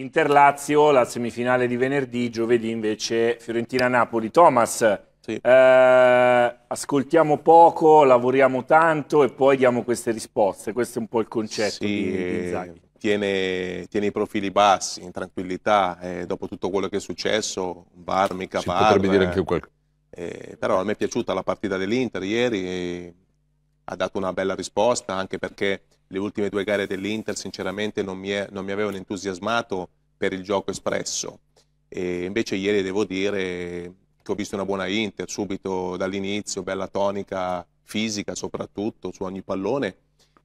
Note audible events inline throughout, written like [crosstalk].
Inter-Lazio, la semifinale di venerdì, giovedì invece Fiorentina-Napoli. Thomas, sì. eh, ascoltiamo poco, lavoriamo tanto e poi diamo queste risposte. Questo è un po' il concetto sì, di, di Tiene, tiene, i profili bassi, in tranquillità, eh, dopo tutto quello che è successo, bar, mica bar. Potrebbe dire anche qualcosa. Eh, però a me è piaciuta la partita dell'Inter ieri, ha dato una bella risposta anche perché le ultime due gare dell'Inter sinceramente non mi, è, non mi, avevano entusiasmato per il gioco espresso. E invece ieri devo dire che ho visto una buona Inter, subito dall'inizio, bella tonica fisica soprattutto su ogni pallone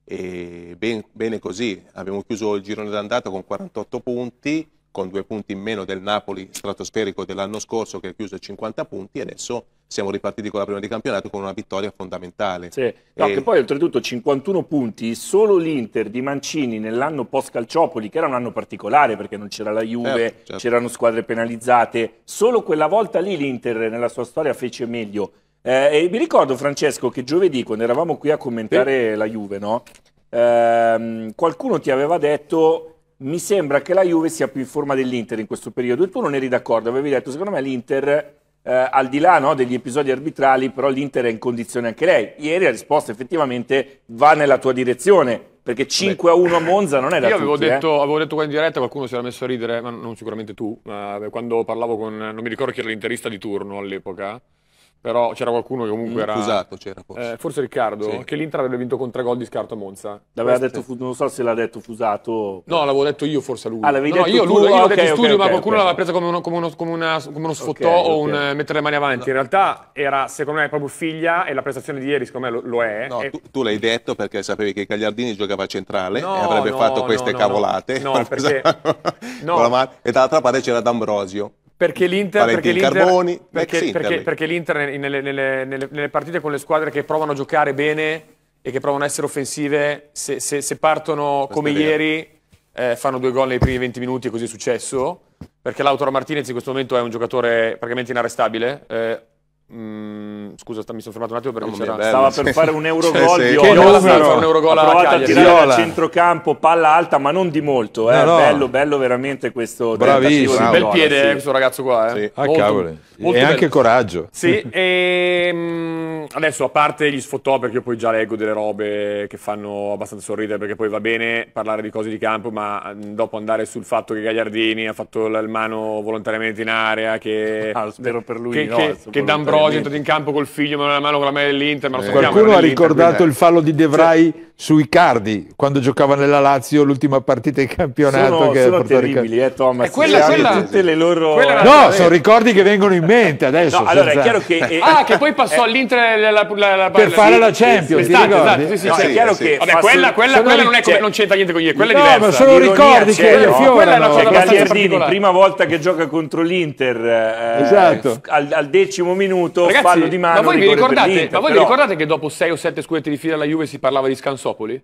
e ben, bene così. Abbiamo chiuso il girone d'andata con 48 punti, con due punti in meno del Napoli stratosferico dell'anno scorso che ha chiuso 50 punti e adesso siamo ripartiti con la prima di campionato con una vittoria fondamentale. Sì. No, e... che poi oltretutto 51 punti, solo l'Inter di Mancini nell'anno post Calciopoli, che era un anno particolare perché non c'era la Juve, certo, certo. c'erano squadre penalizzate, solo quella volta lì l'Inter nella sua storia fece meglio. Eh, mi ricordo Francesco che giovedì quando eravamo qui a commentare sì. la Juve, no? eh, qualcuno ti aveva detto mi sembra che la Juve sia più in forma dell'Inter in questo periodo e tu non eri d'accordo, avevi detto secondo me l'Inter eh, al di là no, degli episodi arbitrali, però l'Inter è in condizione anche lei. Ieri ha risposto effettivamente va nella tua direzione, perché 5 a 1 a Monza non è da Io avevo, tutti, eh. detto, eh. avevo detto qua in diretta, qualcuno si era messo a ridere, ma non sicuramente tu, eh, quando parlavo con, non mi ricordo chi era l'interista di turno all'epoca, però c'era qualcuno che comunque mm, era... Accusato c'era forse. Eh, forse Riccardo, sì. che l'Inter avrebbe vinto con tre gol di scarto a Monza. L'aveva detto, non so se l'ha detto Fusato. No, l'avevo detto io forse a lui. Ah, no, detto io, lui, l'ho okay, ah, detto in studio, okay, ma qualcuno l'aveva presa come uno, come uno, come una, come uno sfottò o un eh, mettere le mani avanti. In realtà era, secondo me, proprio figlia e la prestazione di ieri, secondo me, lo, lo è. No, e... tu, tu l'hai detto perché sapevi che Cagliardini giocava a centrale no, e avrebbe no, fatto queste cavolate. No, [laughs] esatto. perché... E dall'altra parte c'era D'Ambrosio perché l'Inter, perché l'Inter, perché, perché, perché l'Inter nelle, nelle, nelle, nelle, partite con le squadre che provano a giocare bene e che provano a essere offensive, se, se, se partono Questo come ieri, eh, fanno due gol nei primi 20 minuti e così è successo. Perché Lautaro Martinez in questo momento è un giocatore praticamente inarrestabile. Eh, Mm, scusa, sta, mi sono fermato un attimo perché c'era... Bello, [laughs] stava per fare un Eurogol cioè, sì. di Ola. un Eurogol alla a tirare da centrocampo, palla alta, ma non di molto. Eh. No, no. Bello, bello veramente questo Bravissimo. Bravo. Bel piede sì. Eh, questo ragazzo qua. Eh. Ah, molto, Molto e bello. anche coraggio. Sì, [laughs] e, ehm, adesso a parte gli sfottò perché io poi già leggo delle robe che fanno abbastanza sorridere perché poi va bene parlare di cose di campo, ma mm, dopo andare sul fatto che Gagliardini ha fatto il mano volontariamente in area, che... Ah, spero per lui che, no, che, che D'Ambrosio oggi è entrato in campo col figlio, ma non ha la mano con la maglia dell'Inter. Ma lo eh. sappiamo, Qualcuno ha ricordato il fallo di De Vrij cioè, su Icardi quando giocava nella Lazio l'ultima partita di campionato. Sono, che sono terribili, eh, Thomas. È quella, quella, tutte le loro... no, sono ricordi che vengono in mente adesso. No, allora è chiaro che... Ah, eh, ah, che poi eh, passò eh, all'Inter la, la, la, per fare la Champions. Esatto, esatto, sì, sì, è chiaro che... Vabbè, quella, quella, quella non, è come, non c'entra niente con gli quella è diversa. No, ma sono ricordi che è Fiora, no. Cioè, Gagliardini, prima volta che gioca contro l'Inter, eh, esatto. al decimo minuto minuto, Ragazzi, fallo di mano. Ma voi, vi ricordate, ma voi però... vi ricordate, che dopo 6 o 7 scudetti di fila alla Juve si parlava di Scansopoli?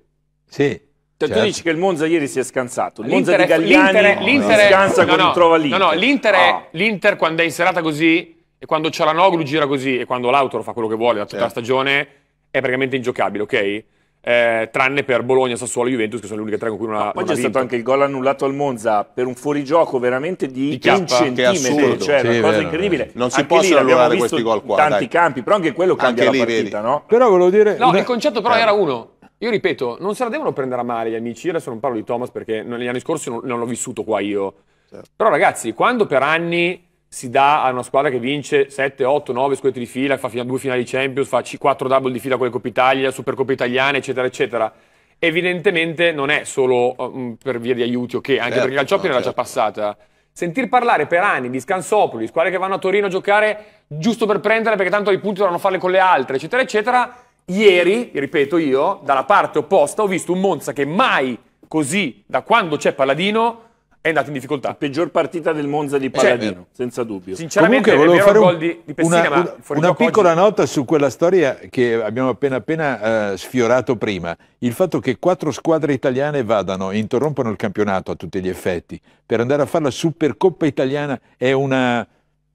Sì. certo. Tu dici che il Monza ieri si è scansato. Il Monza di Galliani l'Inter, si scansa no, no, quando trova l'Inter. No, no, l'Inter, ah. l'Inter quando è in serata così e quando Cialanoglu gira così e quando l'Autoro fa quello che vuole da tutta certo. la stagione è praticamente ingiocabile, ok? eh, tranne per Bologna, Sassuolo e Juventus, che sono le uniche tre con cui non ha Ma Poi c'è stato anche il gol annullato al Monza per un fuorigioco veramente di, di un centimetro, cioè sì, una cosa vero, incredibile. Non si anche possono annullare questi gol qua. tanti dai. campi, però anche quello cambia anche la lì, partita, vedi. no? Però volevo dire... No, il concetto però eh. era uno. Io ripeto, non se la devono prendere a male gli amici, io adesso non parlo di Thomas perché negli anni scorsi non, non l'ho vissuto qua io. Certo. Però ragazzi, quando per anni si dà a una squadra che vince 7, 8, 9 scudetti di fila, fa due finali Champions, fa 4 double di fila con le Coppa Italia, Supercoppa Italiana, eccetera, eccetera. Evidentemente non è solo um, per via di aiuti ok, anche certo, perché Calciopoli no, era certo. già passata. Sentir parlare per anni di Scansopoli, squadre che vanno a Torino a giocare giusto per prendere perché tanto i punti dovranno farle con le altre, eccetera, eccetera. Ieri, ripeto io, dalla parte opposta ho visto un Monza che mai così, da quando c'è Paladino, è andato in difficoltà. La peggior partita del Monza di eh, Paladino, cioè, senza dubbio. Sinceramente, Comunque, volevo fare un, un di, di Pessina, una, un, una piccola oggi... nota su quella storia che abbiamo appena, appena uh, sfiorato prima. Il fatto che quattro squadre italiane vadano e interrompano il campionato a tutti gli effetti per andare a fare la Supercoppa italiana è una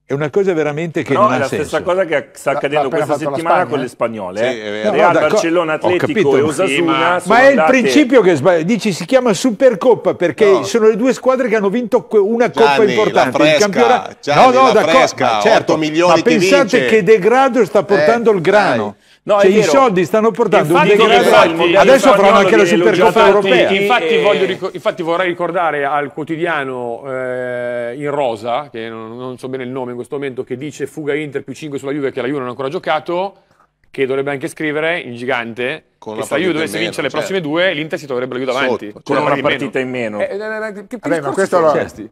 è una cosa veramente che no, non ha senso. è la stessa cosa che sta accadendo questa settimana con le spagnole. Sì, eh? no, Real, no, Barcellona, Atletico capito, e Osasuna. Sì, ma, ma è il principio che sbaglio. Dici, si chiama Supercoppa perché no. sono le due squadre che hanno vinto una Gianni, coppa importante. La fresca, il campionato... Gianni, no, no, la fresca, certo, 8 milioni ma pensate che degrado sta portando eh, il grano. Eh, No, cioè, I soldi stanno portando infatti, un degrado, adesso faranno anche la Supercoppa europea. Infatti, eh. voglio, infatti, vorrei ricordare al quotidiano eh, in rosa, che non, non so bene il nome in questo momento, che dice fuga Inter più 5 sulla Juve che la Juve non ha ancora giocato, che dovrebbe anche scrivere il gigante con che se la Juve dovesse vincere le prossime certo. due, l'Inter si troverebbe più davanti. Sotto, con cioè una partita in meno. Eh, eh,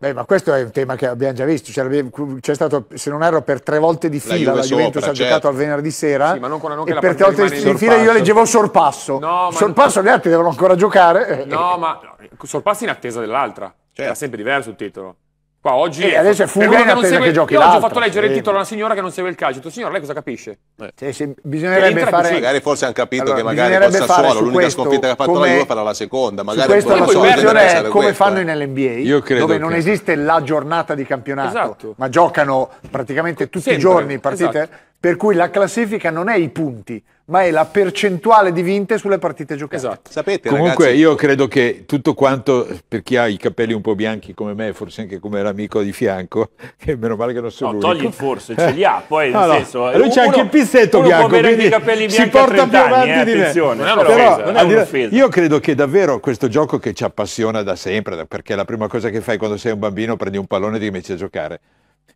eh, ma, questo è un tema che abbiamo già visto. Cioè, c'è stato, se non erro, per tre volte di fila la, Juve la Juventus sopra, ha certo. giocato al venerdì sera. Sì, ma non con, non e per tre volte di fila io leggevo sorpasso. No, sorpasso gli altri devono ancora giocare. No, ma sorpasso in attesa dell'altra. Certo. Era sempre diverso il titolo. Qua oggi eh, adesso è fuga in attesa segue... che giochi Io oggi ho fatto leggere sì. il titolo a una signora che non segue il calcio. Dico, signora, lei cosa capisce? Eh. Cioè, bisognerebbe fare... Magari forse hanno capito allora, che magari col Sassuolo l'unica sconfitta che ha fatto come... la Juve farà la seconda. Magari questa la soluzione è come fanno eh. nell'NBA, dove che... non esiste la giornata di campionato, esatto. ma giocano praticamente tutti Sempre. i giorni partite... Esatto per cui la classifica non è i punti, ma è la percentuale di vinte sulle partite giocate. Esatto. Sapete, Comunque ragazzi... io credo che tutto quanto, per chi ha i capelli un po' bianchi come me, forse anche come l'amico di fianco, [laughs] che meno male che non sono no, l'unico. togli il forse, ce li ha, [laughs] poi no, nel senso... No. Lui c'è anche il pizzetto uno bianco, quindi i capelli si porta più avanti anni, eh, di Non è Però, però, io credo che davvero questo gioco che ci appassiona da sempre, perché è la prima cosa che fai quando sei un bambino prendi un pallone e ti metti a giocare.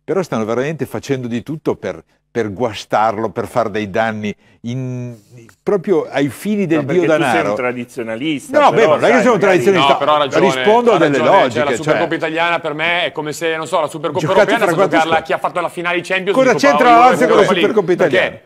Però stanno veramente facendo di tutto per, per guastarlo, per fare dei danni, in, proprio ai fini del no, dio danaro. sei un tradizionalista. No, però, beh, non è che sono un tradizionalista, no, però ragione, rispondo a delle cioè, logiche. Cioè, la Supercoppa cioè... italiana per me è come se, non so, la Supercoppa Giocate europea andasse a giocarla a chi ha fatto la finale di Champions. Cosa c'entra la Lazio con la Supercoppa italiana? Perché?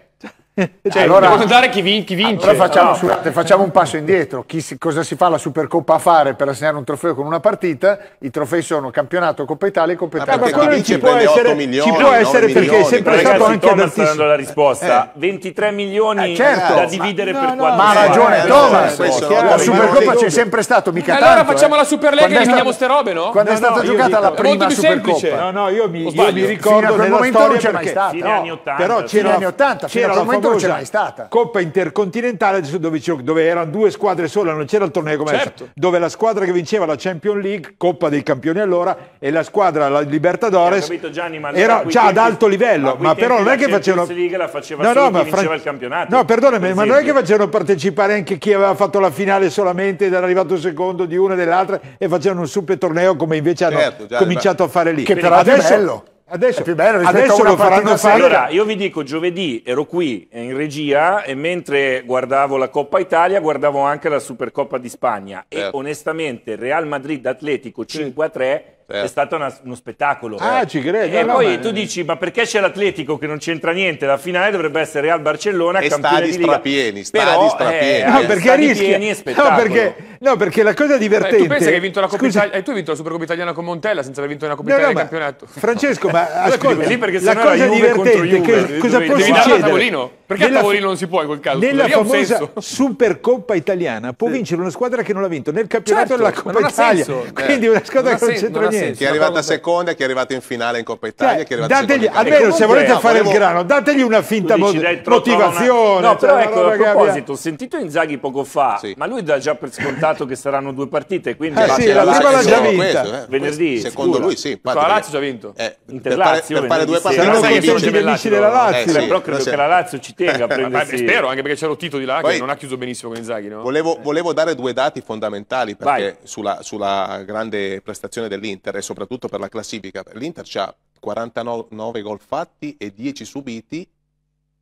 Eh, cioè, allora, ricordare chi, vin- chi vince. Allora facciamo, no. scusate, facciamo, un passo indietro. Si, cosa si fa la Supercoppa a fare per assegnare un trofeo con una partita? I trofei sono campionato, Coppa Italia e Coppa Italia. Ma, quello ci può essere, milioni, ci può essere perché milioni. è sempre Ragazzi, stato anche Thomas sta dando la risposta. Eh. 23 milioni eh, certo. da dividere ma, per no, quattro. Ma ha ragione Thomas, no, la Supercoppa c'è sempre stato, mica allora facciamo eh. la Superlega e eliminiamo ste robe, no? Quando è stata giocata la prima Supercoppa? No, no, io mi ricordo nella storia perché... Fine anni 80. Però c'era la non ce mai stata. Coppa intercontinentale dove, dove, erano due squadre sole, non c'era il torneo come certo. dove la squadra che vinceva la Champions League, Coppa dei Campioni allora, e la squadra la Libertadores capito, Gianni, era già tempi, ad alto livello, ma però non è che facevano... League la faceva no, no, ma vinceva il campionato. No, perdonami, per ma non è che facevano partecipare anche chi aveva fatto la finale solamente ed era arrivato secondo di una e dell'altra e facevano un super torneo come invece hanno certo, già, cominciato a fare lì. Che però adesso, bello. Adesso, è più bello, adesso lo faranno fare. Allora, io vi dico, giovedì ero qui eh, in regia e mentre guardavo la Coppa Italia guardavo anche la Supercoppa di Spagna certo. e onestamente Real Madrid-Atletico 5-3 eh. È stato una, uno spettacolo. Ah, eh. ci credo. E no, poi no, tu dici, ma perché c'è l'Atletico che non c'entra niente? La finale dovrebbe essere Real Barcellona. E stadi strapieni, stadi Però, strapieni. Eh, no, perché stadi rischia. No perché, no, perché, la cosa divertente... Beh, tu pensi che hai vinto la Coppa Italia... Eh, tu hai vinto la Supercoppa Italiana con Montella senza aver vinto una Coppa Italia no, Italia campionato. Francesco, ma [laughs] ascolta, lì perché la cosa divertente che cosa può succedere? Perché a tavolino non si può in quel caso? Nella famosa Supercoppa Italiana può vincere una squadra che non l'ha vinto nel campionato della certo, Coppa Italia. Quindi eh, una squadra che non c'entra niente niente. Chi è arrivata a seconda, chi è arrivata in finale in Coppa Italia, cioè, chi è arrivata dategli, in Almeno se volete fare il grano, dategli una finta motivazione. No, però cioè, ecco, a proposito, ho sentito Inzaghi poco fa, ma lui dà già per scontato che saranno due partite, quindi eh, la, sì, la, prima l'ha già vinta. Eh. Venerdì. Secondo lui sì. la Lazio già vinto. Eh, per fare due partite. Non contenti gli della eh, Lazio. Però credo che la Lazio ci tenga a [laughs] prendersi. Spero, anche perché c'è lo Tito di là che non ha chiuso benissimo con Inzaghi. Volevo dare due dati fondamentali perché sulla grande prestazione dell'Inter l'Inter e soprattutto per la classifica. L'Inter ha 49 gol fatti e 10 subiti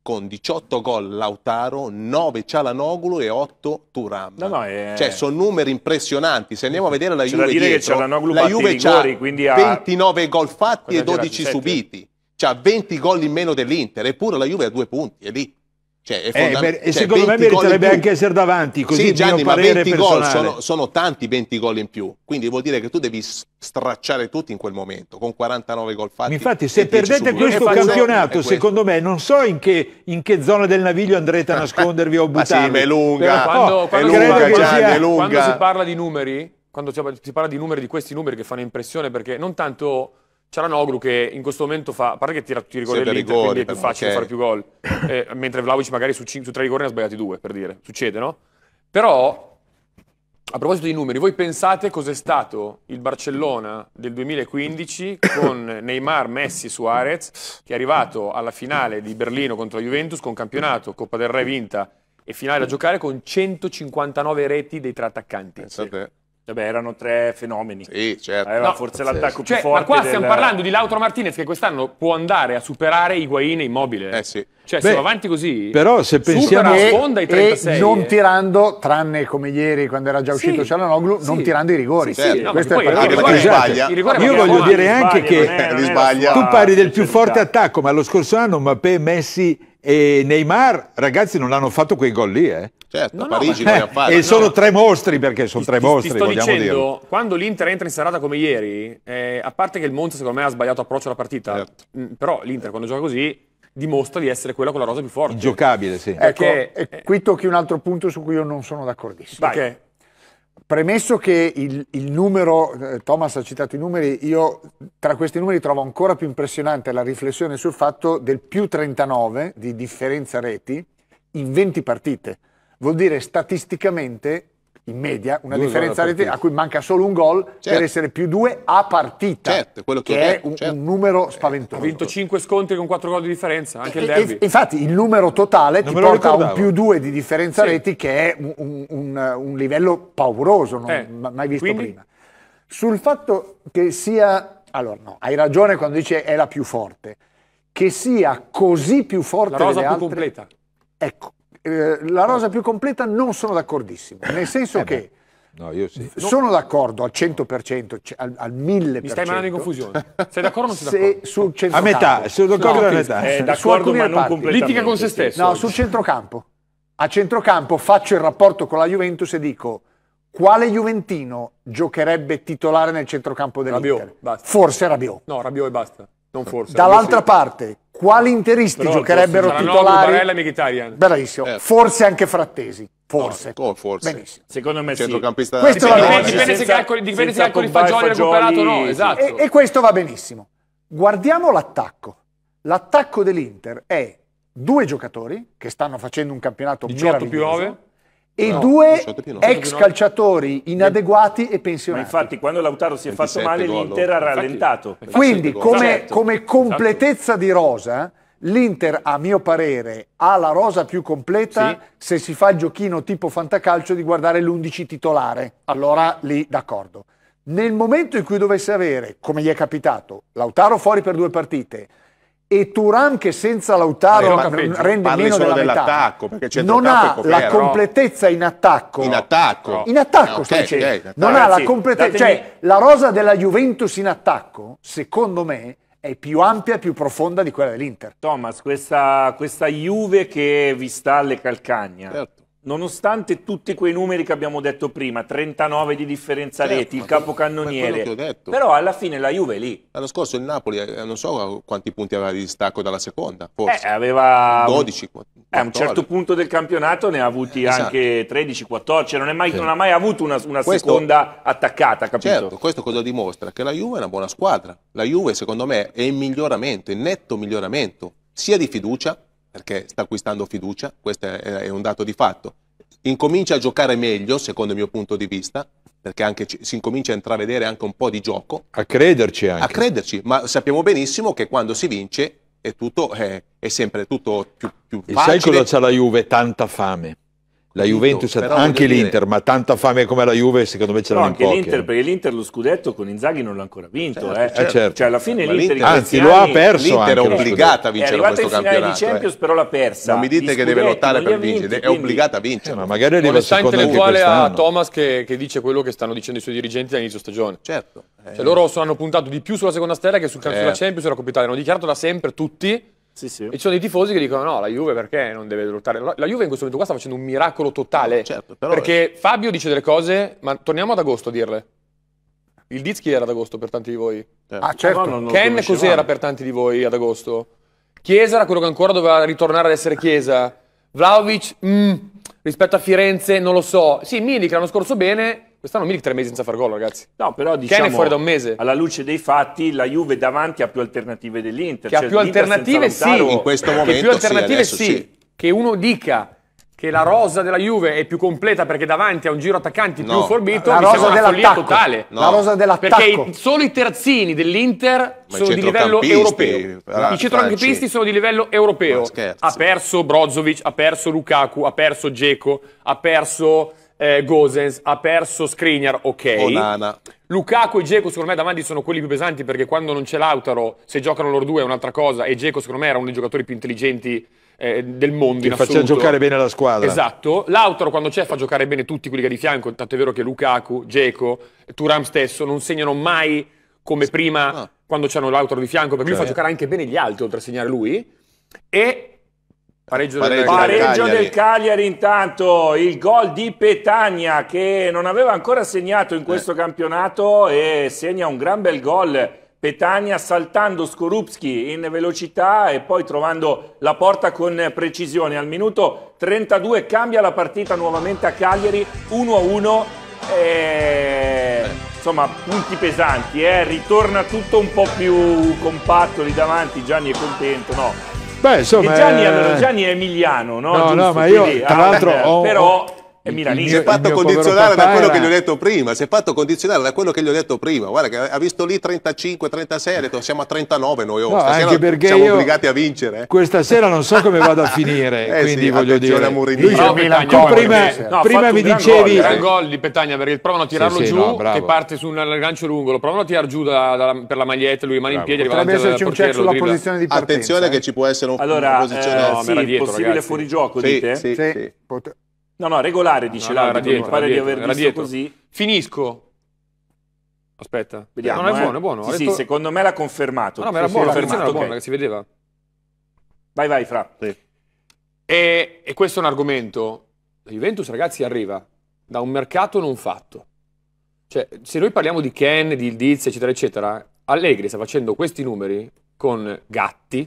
con 18 gol Lautaro, 9 Cialanoglu e 8 Turam. No, no, è... Cioè sono numeri impressionanti. Se andiamo a vedere la C'è Juve, da dire dietro, che la Juve rigori, ha 29 gol fatti e 12 subiti. C'ha 20 gol in meno dell'Inter, eppure la Juve ha due punti, è lì. Cioè, è fondament- eh, per, cioè, secondo me meriterebbe anche essere davanti. Così sì, Gianni, ma 20 gol sono, sono, tanti 20 gol in più. Quindi vuol dire che tu devi stracciare tutti in quel momento, con 49 gol fatti. Infatti, se perdete questo campionato, questo. secondo me, non so in che, in che, zona del naviglio andrete a [laughs] nascondervi o buttarvi. ma sì, è lunga. Quando, oh, quando, è lunga, Gianni, sia, è lunga. quando si parla di numeri, quando si parla di numeri, di questi numeri che fanno impressione, perché non tanto Cialanoglu che in questo momento fa, a parte che tira tutti i rigori dell'Inter, rigori, quindi è più facile okay. fare più gol, [laughs] eh, mentre Vlaovic magari su, cin- su tre rigori ne ha sbagliati due, per dire, succede, no? Però, a proposito dei numeri, voi pensate cos'è stato il Barcellona del 2015 con [coughs] Neymar, Messi, Suarez, che è arrivato alla finale di Berlino contro la Juventus con campionato, Coppa del Re vinta e finale da giocare con 159 reti dei tre attaccanti. Pensate. Vabbè, erano tre fenomeni. Sì, certo. Aveva no, forse l'attacco cioè, più forte. Ma qua stiamo del... parlando di Lautaro Martinez che quest'anno può andare a superare Higuain e Immobile. Eh sì. Cioè, Beh, avanti così. Però se pensiamo e, Sponda i 36, e non tirando, tranne come ieri quando era già uscito sì, Cialanoglu, sì. non tirando i rigori. Sì, sì. Certo. No, Questo è il problema. Ah, esatto. Io voglio dire anche che tu parli del più forte attacco, ma lo scorso anno Mbappé, Messi e Neymar, ragazzi, non hanno fatto quei gol lì, eh. Certo, no, a Parigi no, ma... Eh, fare. E no. sono tre mostri perché sono tre ti, mostri, ti sto dicendo, dire. Quando l'Inter entra in serata come ieri, eh, a parte che il Monza secondo me ha sbagliato approccio alla partita, certo. mh, mm, però l'Inter quando gioca così dimostra di essere quella con la rosa più forte. Giocabile, sì. Perché, ecco, eh, qui tocchi un altro punto su cui io non sono d'accordissimo. Perché? Premesso che il, il numero, eh, Thomas ha citato i numeri, io tra questi numeri trovo ancora più impressionante la riflessione sul fatto del più 39 di differenza reti in 20 partite vuol dire statisticamente in media una due differenza a cui manca solo un gol certo. per essere più due a partita, certo, che, che è un, certo. un, numero spaventoso. Ha vinto 5 scontri con 4 gol di differenza, anche e, il derby. E, infatti il numero totale non ti porta a un più due di differenza sì. reti che è un, un, un livello pauroso, non eh. mai visto Quindi? prima. Sul fatto che sia... Allora no, hai ragione quando dice è la più forte. Che sia così più forte la rosa più altre, completa. Ecco, eh, la rosa più completa non sono d'accordissimo, nel senso eh che no, sì. sono d'accordo al 100%, cioè al, al 1000%. Mi stai mandando in confusione. Sei d'accordo o non sei d'accordo? a metà, sono d'accordo no, a metà. È eh, d'accordo ma non completamente. Litiga con se stesso. No, sul centrocampo. A centrocampo faccio il rapporto con la Juventus e dico quale Juventino giocherebbe titolare nel centrocampo dell'Inter? Rabiot, basta. Forse Rabiot. No, Rabiot e basta. Non forse. Dall'altra parte, quali interisti Però giocherebbero titolari? Barella e Mkhitaryan. Bravissimo. Eh. Forse anche Frattesi. Forse. No, forse. Benissimo. Secondo me Centrocampista sì. Questo dipende, va Dipende senza, se calcoli, dipende se calcoli fagioli, recuperato o no. Esatto. E, e questo va benissimo. Guardiamo l'attacco. L'attacco dell'Inter è due giocatori che stanno facendo un campionato 18 più 9 e no, due ex calciatori inadeguati e pensionati. Ma infatti quando Lautaro si è fatto male l'Inter ha rallentato. Infatti, Quindi come, esatto. come, esatto. completezza di rosa l'Inter a mio parere ha la rosa più completa sì. se si fa il giochino tipo fantacalcio di guardare l'11 titolare. Allora lì d'accordo. Nel momento in cui dovesse avere, come gli è capitato, Lautaro fuori per due partite, e Turan che senza Lautaro ma rende meno della dell'attacco perché non ha la completezza in attacco in attacco in attacco stai dicendo non ha la completezza cioè la rosa della Juventus in attacco secondo me è più ampia e più profonda di quella dell'Inter Thomas questa, questa Juve che vi sta alle calcagna certo nonostante tutti quei numeri che abbiamo detto prima, 39 di differenza certo, reti, il capocannoniere, però alla fine la Juve è lì. L'anno scorso il Napoli, eh, non so quanti punti aveva di distacco dalla seconda, forse. Eh, aveva 12. 14. Eh, a un certo punto del campionato ne ha avuti eh, esatto. anche 13, 14, non, mai, certo. non ha mai avuto una, una questo, seconda attaccata, capito? Certo, questo cosa dimostra? Che la Juve è una buona squadra. La Juve secondo me è in miglioramento, in netto miglioramento, sia di fiducia perché sta acquistando fiducia, questo è, è un dato di fatto. Incomincia a giocare meglio, secondo il mio punto di vista, perché anche, si incomincia a intravedere anche un po' di gioco. A crederci anche. A crederci, ma sappiamo benissimo che quando si vince è, tutto, è, eh, è sempre tutto più, più facile. E sai cosa c'ha la Juve? Tanta fame. La Juventus, Però anche l'Inter, dire... ma tanta fame come la Juve secondo me ce l'hanno no, anche l'Inter, eh. perché l'Inter lo scudetto con Inzaghi non l'ha ancora vinto. Certo, eh. certo. Cioè, cioè, alla fine l'Inter... Anzi, lo ha perso L'Inter è obbligata a vincere questo campionato. È arrivata in finale di eh. Champions, eh. però l'ha persa. Non mi dite che deve lottare per vincere, è obbligata a vincere. ma eh, magari arriva Onestà intellettuale a Thomas che, dice quello che stanno dicendo i suoi dirigenti all'inizio stagione. Certo. Cioè, loro hanno puntato di più sulla seconda stella che sul campionato sulla Champions e sulla Coppa Italia. Hanno dichiarato da sempre tutti sì, sì. E ci sono dei tifosi che dicono no, la Juve perché non deve lottare? La Juve in questo momento qua sta facendo un miracolo totale. Certo, perché Fabio dice delle cose, ma torniamo ad agosto a dirle. Il Diz era ad agosto per tanti di voi? Eh. Ah, certo. Non, non Ken cos'era per tanti di voi ad agosto? Chiesa era quello che ancora doveva ritornare ad essere Chiesa. Vlaovic, mm, rispetto a Firenze, non lo so. Sì, Milik l'anno scorso bene, Quest'anno Milik tre mesi senza far gol, ragazzi. No, però diciamo... Kane è diciamo, fuori da un mese. Alla luce dei fatti, la Juve davanti ha più alternative dell'Inter. Che cioè, ha più alternative, sì. O... In questo momento Che più alternative, sì. sì. Che uno dica che la rosa della Juve è più completa perché davanti a un giro attaccanti no. più forbito, la rosa una follia totale. No. La rosa dell'attacco. Perché solo i terzini dell'Inter ah, sono di livello europeo. I centrocampisti sono di livello europeo. Ha perso Brozovic, ha perso Lukaku, ha perso Dzeko, ha perso eh, Gosens, ha perso Skriniar, ok. Onana. Lukaku e Dzeko secondo me davanti sono quelli più pesanti perché quando non c'è Lautaro, se giocano loro due è un'altra cosa e Dzeko secondo me era uno dei giocatori più intelligenti eh, del mondo che in faceva giocare bene la squadra. Esatto. Lautaro quando c'è fa giocare bene tutti quelli che ha di fianco, tanto è vero che Lukaku, Dzeko, Turam stesso non segnano mai come prima no. Ah. quando c'hanno Lautaro di fianco perché cioè. lui fa giocare anche bene gli altri oltre a segnare lui e Pareggio, pareggio, del, pareggio Cagliari. del, Cagliari. intanto, il gol di Petagna che non aveva ancora segnato in questo eh. campionato e segna un gran bel gol. Petagna saltando Skorupski in velocità e poi trovando la porta con precisione. Al minuto 32 cambia la partita nuovamente a Cagliari, 1-1. E... Eh. Insomma, punti pesanti, eh? ritorna tutto un po' più compatto lì davanti, Gianni è contento, no? Beh, insomma, Gianni, eh... allora, Gianni, è emiliano, no? No, Giusto, no, ma io quindi, tra ah, l'altro ho, però è milanese. Si è fatto condizionare da quello era... che gli ho detto prima, si è fatto condizionare da quello che gli ho detto prima. Guarda che ha visto lì 35, 36, ha detto siamo a 39 noi, oggi. Oh, no, anche perché siamo obbligati a vincere. Eh. Questa sera non so come vado a finire, [laughs] eh, quindi sì, voglio dire. Lui, eh, no, Petagna, tu prima, no, prima mi dicevi... Gran gol di Petagna perché provano a tirarlo sì, sì, giù, che parte su un gancio lungo, lo provano a tirar giù da, da, per la maglietta, lui rimane in piedi. Potrebbe esserci un check sulla posizione di partenza. Attenzione eh. che ci può essere una posizione... Allora, possibile fuorigioco, dite? Sì, sì. No, no, regolare dice no, no, l'arbitro, mi pare di aver visto radietro. così. Finisco. Aspetta, vediamo. Eh, no, non è eh. buono, è buono. Sì, detto... sì, secondo me l'ha confermato. No, ma era buono, confermato, era buona, okay. che si vedeva. Vai, vai, Fra. Sì. E, e, questo è un argomento. La Juventus, ragazzi, arriva da un mercato non fatto. Cioè, se noi parliamo di Ken, di Diz, eccetera, eccetera, Allegri sta facendo questi numeri con Gatti,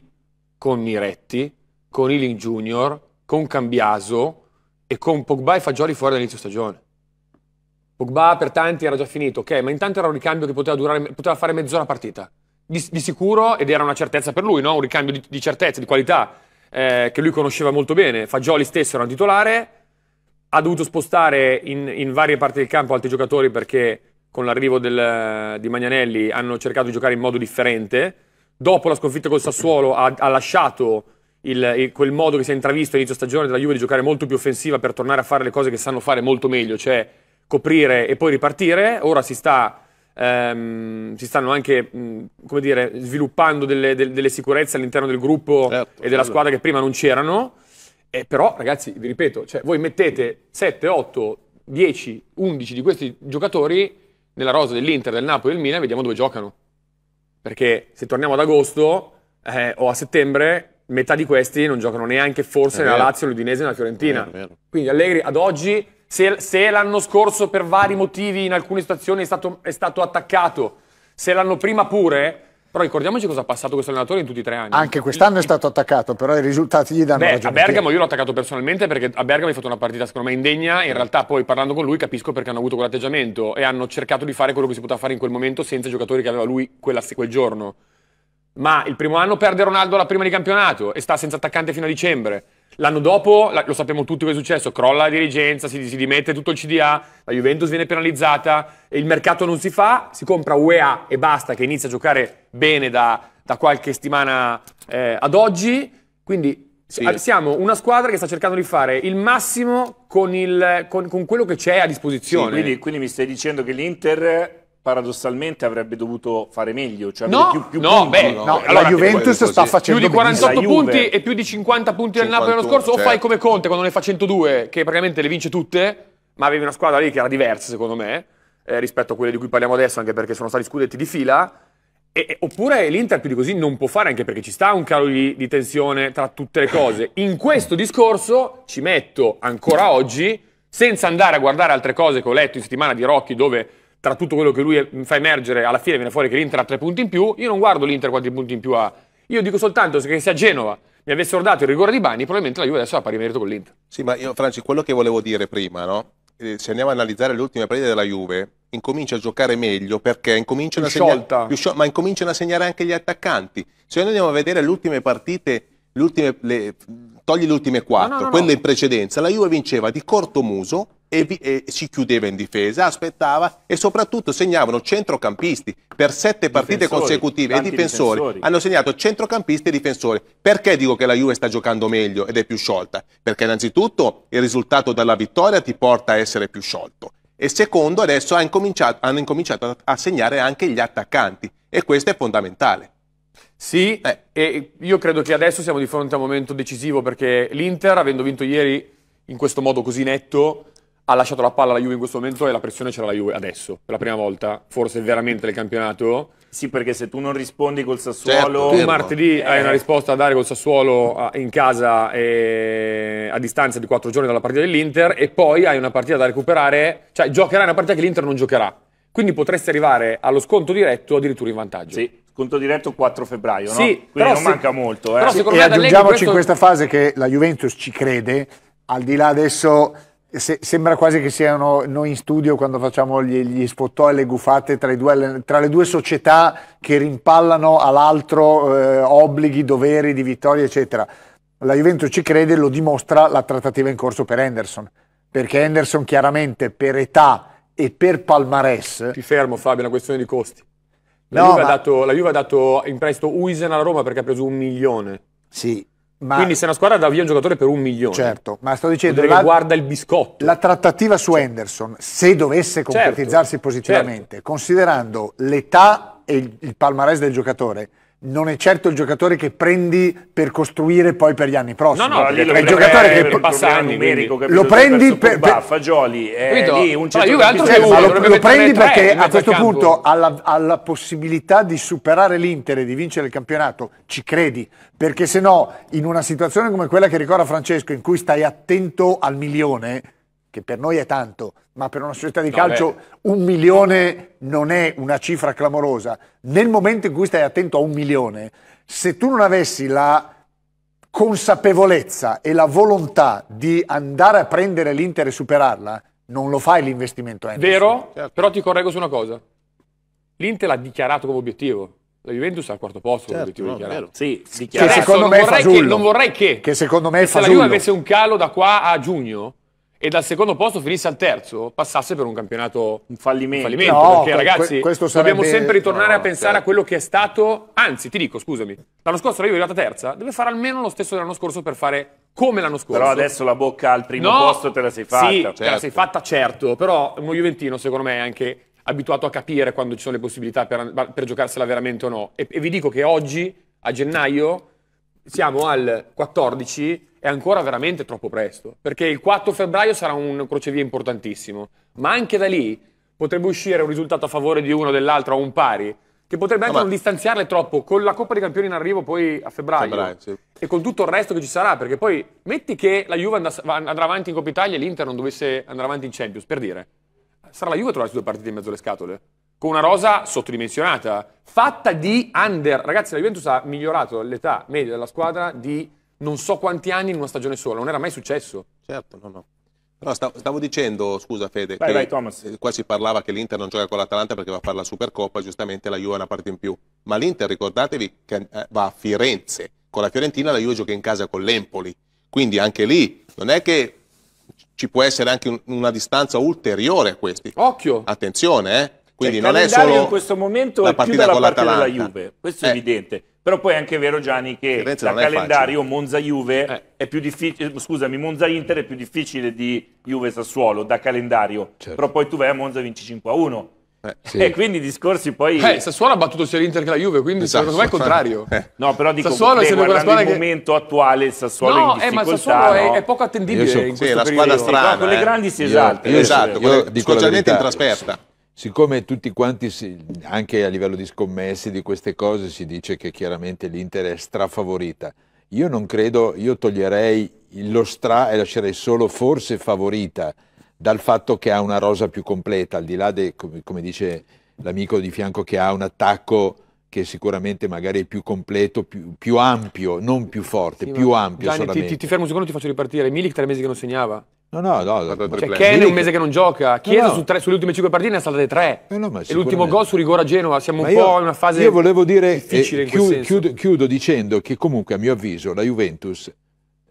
con Miretti, con Ealing Junior, con Cambiaso, e con Pogba e Fagioli fuori dall'inizio stagione. Pogba per tanti era già finito, ok, ma intanto era un ricambio che poteva, durare, poteva fare mezz'ora partita. Di, di, sicuro, ed era una certezza per lui, no? un ricambio di, di certezza, di qualità, eh, che lui conosceva molto bene. Fagioli stesso era un titolare, ha dovuto spostare in, in varie parti del campo altri giocatori perché con l'arrivo del, di Magnanelli hanno cercato di giocare in modo differente. Dopo la sconfitta col Sassuolo ha, ha lasciato il, il, quel modo che si è intravisto all'inizio stagione della Juve di giocare molto più offensiva per tornare a fare le cose che sanno fare molto meglio, cioè coprire e poi ripartire, ora si, sta, ehm, si stanno anche mh, dire, sviluppando delle, delle, delle, sicurezze all'interno del gruppo certo, e della certo. squadra che prima non c'erano. Eh, però, ragazzi, vi ripeto, cioè, voi mettete 7, 8, 10, 11 di questi giocatori nella rosa dell'Inter, del Napoli, e del Milan, vediamo dove giocano. Perché se torniamo ad agosto eh, o a settembre, metà di questi non giocano neanche forse è nella vero. Lazio, l'Udinese e nella Fiorentina. È vero, è vero. Quindi Allegri ad oggi, se, se l'anno scorso per vari motivi in alcune situazioni è stato, è stato attaccato, se l'anno prima pure... Però ricordiamoci cosa ha passato questo allenatore in tutti e tre anni. Anche quest'anno è stato attaccato, però i risultati gli danno Beh, ragione. A Bergamo io l'ho attaccato personalmente perché a Bergamo hai fatto una partita secondo me indegna in realtà poi parlando con lui capisco perché hanno avuto quell'atteggiamento e hanno cercato di fare quello che si poteva fare in quel momento senza i giocatori che aveva lui quella, quel giorno ma il primo anno perde Ronaldo la prima di campionato e sta senza attaccante fino a dicembre. L'anno dopo, lo sappiamo tutti cosa è successo, crolla la dirigenza, si, si, dimette tutto il CDA, la Juventus viene penalizzata, il mercato non si fa, si compra UEA e basta che inizia a giocare bene da, da qualche settimana eh, ad oggi. Quindi sì. Ah, siamo una squadra che sta cercando di fare il massimo con, il, con, con quello che c'è a disposizione. Sì, quindi, quindi mi stai dicendo che l'Inter paradossalmente avrebbe dovuto fare meglio, cioè no, più, più no, punti. Beh, no, no. Allora, la Juventus sta così. facendo più di 48 punti e più di 50 punti del Napoli l'anno scorso, certo. o fai cioè come Conte quando ne fa 102 che praticamente le vince tutte, ma avevi una squadra lì che era diversa secondo me eh, rispetto a quelle di cui parliamo adesso, anche perché sono stati scudetti di fila. E, e, oppure l'Inter più di così non può fare, anche perché ci sta un calo di, di tensione tra tutte le cose. In questo discorso ci metto ancora oggi, senza andare a guardare altre cose che ho letto in settimana di Rocchi, dove tra tutto quello che lui fa emergere, alla fine viene fuori che l'Inter ha tre punti in più. Io non guardo l'Inter quanti punti in più ha. Io dico soltanto che se a Genova mi avessero dato il rigore di Bani, probabilmente la Juve adesso ha pari merito con l'Inter. Sì, ma io, Franci, quello che volevo dire prima, no? Eh, se andiamo ad analizzare le ultime partite della Juve, incomincia a giocare meglio perché incominciano, a segnare, ma incominciano a segnare anche gli attaccanti. Se noi andiamo a vedere le ultime partite, le ultime, le, togli le ultime quattro, no, no, no, quelle in precedenza, la Juve vinceva di corto muso e, vi, e, si chiudeva in difesa, aspettava e soprattutto segnavano centrocampisti per sette partite difensori, consecutive e difensori. difensori. Hanno segnato centrocampisti e difensori. Perché dico che la Juve sta giocando meglio ed è più sciolta? Perché innanzitutto il risultato dalla vittoria ti porta a essere più sciolto e secondo adesso ha incominciato, hanno incominciato a segnare anche gli attaccanti e questo è fondamentale. Sì, eh. e io credo che adesso siamo di fronte a un momento decisivo perché l'Inter, avendo vinto ieri in questo modo così netto, ha lasciato la palla alla Juve in questo momento e la pressione c'era la Juve adesso, per la prima volta, forse veramente del campionato. Sì, perché se tu non rispondi col Sassuolo... Certo, tu martedì eh. hai una eh. risposta a dare col Sassuolo in casa eh, a distanza di quattro giorni dalla partita dell'Inter e poi hai una partita da recuperare, cioè giocherai una partita che l'Inter non giocherà. Quindi potresti arrivare allo sconto diretto addirittura in vantaggio. Sì, sconto diretto 4 febbraio, sì, no? Quindi non se... manca molto. Eh. Però sì, e aggiungiamoci questo... in questa fase che la Juventus ci crede, al di là adesso se, sembra quasi che siano noi in studio quando facciamo gli, gli spottò e le gufate tra, due, tra, le due società che rimpallano all'altro eh, obblighi, doveri di vittoria, eccetera. La Juventus ci crede, lo dimostra la trattativa in corso per Henderson, perché Henderson chiaramente per età e per palmarès... Ti fermo Fabio, è una questione di costi. La, no, Juve ma... dato, la Juve ha dato in prestito Uisen alla Roma perché ha preso un milione. Sì, ma... Quindi se una squadra dà via un giocatore per un milione. Certo, ma sto dicendo... La... guarda il biscotto. La trattativa su certo. Henderson, se dovesse certo. concretizzarsi certo, positivamente, certo. considerando l'età e il palmarès del giocatore, non è certo il giocatore che prendi per costruire poi per gli anni prossimi. No, no, è il giocatore che per passare numerico capito, lo prendi per, per Fagioli è eh, lì un certo no, lo, lo prendi perché a questo punto alla, possibilità di superare l'Inter e di vincere il campionato ci credi, perché se no in una situazione come quella che ricorda Francesco in cui stai attento al milione che per noi è tanto, ma per una società di no, calcio beh. un milione non è una cifra clamorosa. Nel momento in cui stai attento a un milione, se tu non avessi la consapevolezza e la volontà di andare a prendere l'Inter e superarla, non lo fai l'investimento. Anderson. Vero, certo. però ti correggo su una cosa. L'Inter l'ha dichiarato come obiettivo. La Juventus al quarto posto certo, l'obiettivo no, dichiarato. Sì, dichiarato. Che secondo Adesso, me non vorrei, che, non vorrei che, che secondo me è fasullo. se la Juve avesse un calo da qua a giugno, e dal secondo posto finisse al terzo, passasse per un campionato un fallimento. Un fallimento no, perché ragazzi, sarebbe... dobbiamo sempre ritornare no, a pensare certo. a quello che è stato, anzi ti dico, scusami, l'anno scorso la Juve è arrivata terza, deve fare almeno lo stesso dell'anno scorso per fare come l'anno scorso. Però adesso la bocca al primo no, posto te la sei fatta. Sì, certo. te la certo. sei fatta certo, però uno Juventino secondo me è anche abituato a capire quando ci sono le possibilità per, per giocarsela veramente o no. E, e vi dico che oggi, a gennaio, siamo al 14 è ancora veramente troppo presto, perché il 4 febbraio sarà un crocevia importantissimo, ma anche da lì potrebbe uscire un risultato a favore di uno o dell'altro a un pari, che potrebbe anche no, non distanziarle troppo con la Coppa dei Campioni in arrivo poi a febbraio, febbraio sì. e con tutto il resto che ci sarà, perché poi metti che la Juve andrà avanti in Coppa Italia e l'Inter non dovesse andare avanti in Champions, per dire, sarà la Juve a trovarsi due partite in mezzo alle scatole con una rosa sottodimensionata, fatta di under. Ragazzi, la Juventus ha migliorato l'età media della squadra di non so quanti anni in una stagione sola, non era mai successo. Certo, no, no. No, stavo, stavo, dicendo, scusa Fede, vai, vai, Thomas. Eh, qua si parlava che l'Inter non gioca con l'Atalanta perché va a fare la Supercoppa, giustamente la Juve è una parte in più, ma l'Inter ricordatevi che eh, va a Firenze, con la Fiorentina la Juve gioca in casa con l'Empoli, quindi anche lì non è che ci può essere anche una distanza ulteriore a questi. Occhio! Attenzione, eh? Quindi cioè, non è solo in questo momento la partita è più dalla parte della Juve, questo è eh. evidente però poi è anche vero, Gianni, che Firenze da calendario Monza-Juve eh. è più difficile, scusami, Monza-Inter è più difficile di Juve-Sassuolo da calendario. Certo. Però poi tu vai a Monza e vinci 5-1. Eh, eh [laughs] sì. E quindi i discorsi poi... Eh, Sassuolo ha battuto sia l'Inter che la Juve, quindi esatto, secondo me è il contrario. Eh. No, però dico, Sassuolo beh, guardando il che... momento attuale, il Sassuolo no, è in difficoltà. Eh, ma Sassuolo no? è, è, poco attendibile so, in sì, questo è la squadra periodo. strana. Con le eh. grandi si esalta. Esatto, eh. io, io, esatto, io, io specialmente in trasferta. Siccome tutti quanti, si, anche a livello di scommesse, di queste cose, si dice che chiaramente l'Inter è strafavorita, io non credo, io toglierei lo stra e lascerei solo forse favorita dal fatto che ha una rosa più completa, al di là, de, come dice l'amico di fianco, che ha un attacco che sicuramente magari è più completo, più, più ampio, non più forte, sì, più ampio Gianni, solamente. Ti, ti, fermo un secondo, ti faccio ripartire. Milik tre mesi che non segnava. No, no, no. Cioè, Kane è un mese che non gioca. Chiesa no, no. Su tre, sulle ultime 5 partite ne ha saltate 3. Eh no, e l'ultimo gol su rigore a Genova. Siamo ma un io, po' in una fase. Io volevo dire. Eh, difficile eh, chiudo, chiudo, chiudo, dicendo che, comunque, a mio avviso, la Juventus,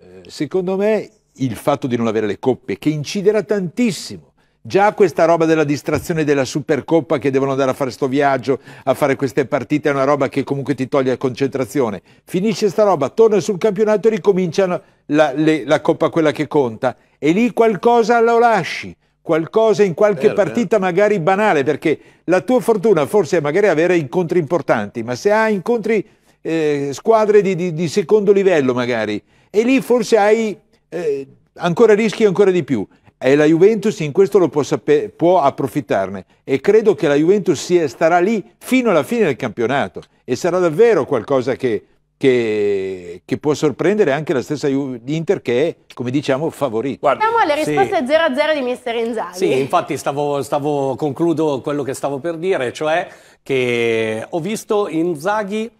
eh, secondo me, il fatto di non avere le coppe, che inciderà tantissimo Già questa roba della distrazione della Supercoppa che devono andare a fare sto viaggio, a fare queste partite, è una roba che comunque ti toglie concentrazione. Finisce sta roba, torna sul campionato e ricomincia la, le, la Coppa quella che conta. E lì qualcosa lo lasci, qualcosa in qualche eh, partita eh. magari banale, perché la tua fortuna forse è magari avere incontri importanti, ma se hai incontri, eh, squadre di, di, di, secondo livello magari, e lì forse hai eh, ancora rischi ancora di più e la Juventus in questo lo può, sapere, può approfittarne e credo che la Juventus sia, starà lì fino alla fine del campionato e sarà davvero qualcosa che, che, che può sorprendere anche la stessa Inter che è, come diciamo, favorita. Guarda, Siamo alle risposte 0-0 di mister Inzaghi. Sì, infatti stavo, stavo, concludo quello che stavo per dire, cioè che ho visto Inzaghi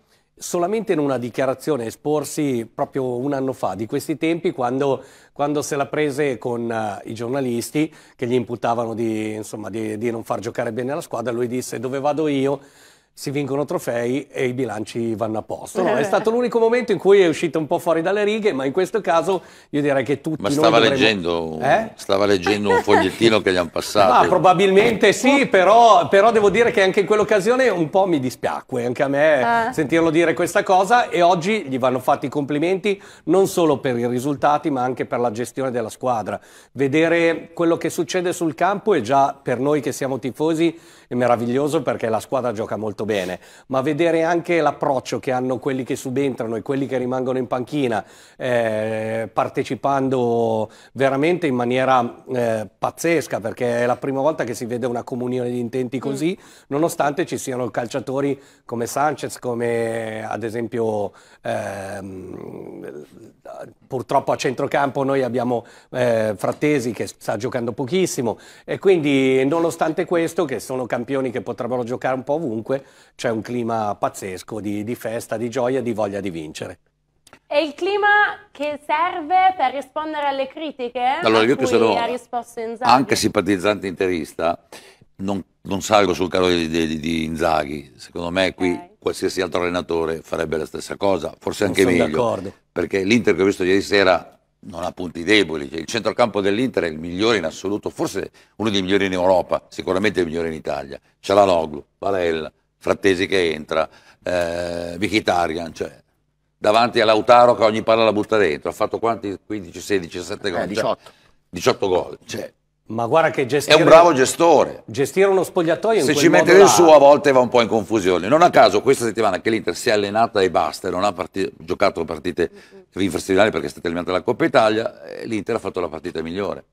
solamente in una dichiarazione esporsi proprio un anno fa di questi tempi quando, quando se la prese con uh, i giornalisti che gli imputavano di, insomma, di, di non far giocare bene la squadra, lui disse dove vado io si vincono trofei e i bilanci vanno a posto. Eh no, è stato l'unico momento in cui è uscito un po' fuori dalle righe, ma in questo caso io direi che tutti... Ma stava, dovremmo... leggendo, eh? stava leggendo un fogliettino che gli hanno passato. Ma probabilmente sì, eh. però, però, devo dire che anche in quell'occasione un po' mi dispiacque, anche a me eh. sentirlo dire questa cosa e oggi gli vanno fatti i complimenti non solo per i risultati ma anche per la gestione della squadra. Vedere quello che succede sul campo è già per noi che siamo tifosi è meraviglioso perché la squadra gioca molto bene, ma vedere anche l'approccio che hanno quelli che subentrano e quelli che rimangono in panchina, eh, partecipando veramente in maniera eh, pazzesca, perché è la prima volta che si vede una comunione di intenti mm. così, mm. nonostante ci siano calciatori come Sanchez, come ad esempio ehm, purtroppo a centrocampo noi abbiamo eh, Frattesi che sta giocando pochissimo e quindi nonostante questo che sono cambiati campioni che potrebbero giocare un po' ovunque, c'è un clima pazzesco di, di festa, di gioia, di voglia di vincere. E il clima che serve per rispondere alle critiche? Allora, io che sono anche simpatizzante interista, non, non salgo sul carro di, di, di, Inzaghi. Secondo me qui okay. qualsiasi altro allenatore farebbe la stessa cosa, forse non anche meglio. Perché l'Inter che ho visto ieri sera non ha punti deboli. Cioè il centrocampo dell'Inter è il migliore in assoluto, forse uno dei migliori in Europa, sicuramente il migliore in Italia. C'è la Loglu, Valella, Frattesi che entra, eh, Vichitarian, cioè, davanti a Lautaro che ogni palla la butta dentro. Ha fatto quanti? 15, 16, 17 gol? Eh, 18. Cioè, 18 gol. Cioè, cioè ma guarda che gestire... È un bravo gestore. Gestire uno spogliatoio... Se ci mette il suo a volte va un po' in confusione. Non a caso questa settimana che l'Inter si è allenata e basta, non ha partito, giocato partite infrastrutturali perché è stata eliminata la Coppa Italia, l'Inter ha fatto la partita migliore.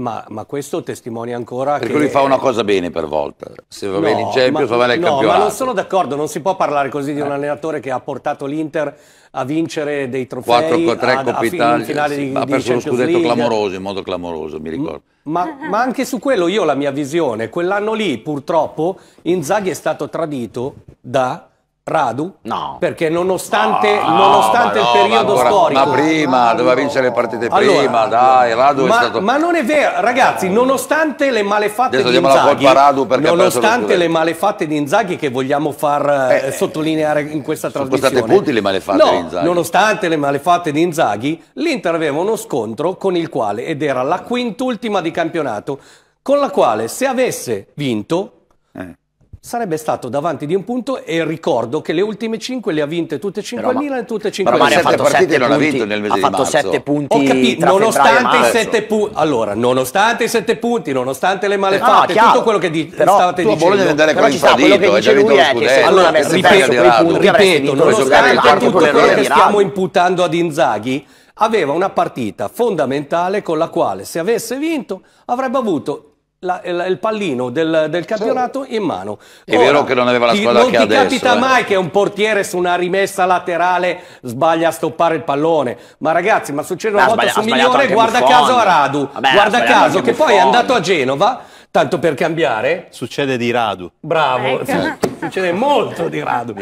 Ma, ma, questo testimonia ancora Perché che... lui fa una cosa bene per volta. Se va no, bene in Champions, ma, va bene il no, campionato. ma non sono d'accordo, non si può parlare così di un eh. allenatore che ha portato l'Inter a vincere dei trofei 4, 3 a, Coppa Italia, finale sì, di, ha perso lo scudetto League. clamoroso, in modo clamoroso, mi ricordo. Ma, ma anche su quello io ho la mia visione. Quell'anno lì, purtroppo, Inzaghi è stato tradito da Radu? No. Perché nonostante, ah, nonostante no, il periodo ancora, storico. Ma prima, Radu, doveva vincere le partite allora, prima, dai, Radu ma, è stato. Ma non è vero, ragazzi, eh. nonostante le malefatte di Inzaghi. nonostante le malefatte di Inzaghi che vogliamo far eh, eh, eh sottolineare in questa sono trasmissione. Sono state punti le malefatte no, di Inzaghi. Nonostante le malefatte di Inzaghi, l'Inter aveva uno scontro con il quale, ed era la quintultima di campionato, con la quale se avesse vinto. Eh Sarebbe stato davanti di un punto e ricordo che le ultime 5 le ha vinte tutte e 5 però, al Milan e tutte e 5 al Milan. Però ha fatto 7 non ha vinto nel mese ha di marzo. Ha fatto 7 punti Ho capito, nonostante i 7 punti. Allora, nonostante i 7 punti, nonostante le eh, malefatte, no, tutto quello che di- però, state dicendo. Però Bologna andare con l'infradito, hai già vinto lo eh, scudetto. Allora, ripeto, ripeto nonostante tutto quello che stiamo imputando ad Inzaghi, aveva una partita fondamentale con la quale se avesse vinto avrebbe avuto la, la, il pallino del, del campionato sì. in mano. È Ora, vero che non aveva la squadra ti, che non adesso. Non ti capita eh. mai che un portiere su una rimessa laterale sbaglia a stoppare il pallone. Ma ragazzi, ma succede una ma volta su migliore, guarda Buffon. caso a Radu, Vabbè, guarda caso che Buffon. poi è andato a Genova, tanto per cambiare. Succede di Radu. Bravo, ecco. succede molto di Radu.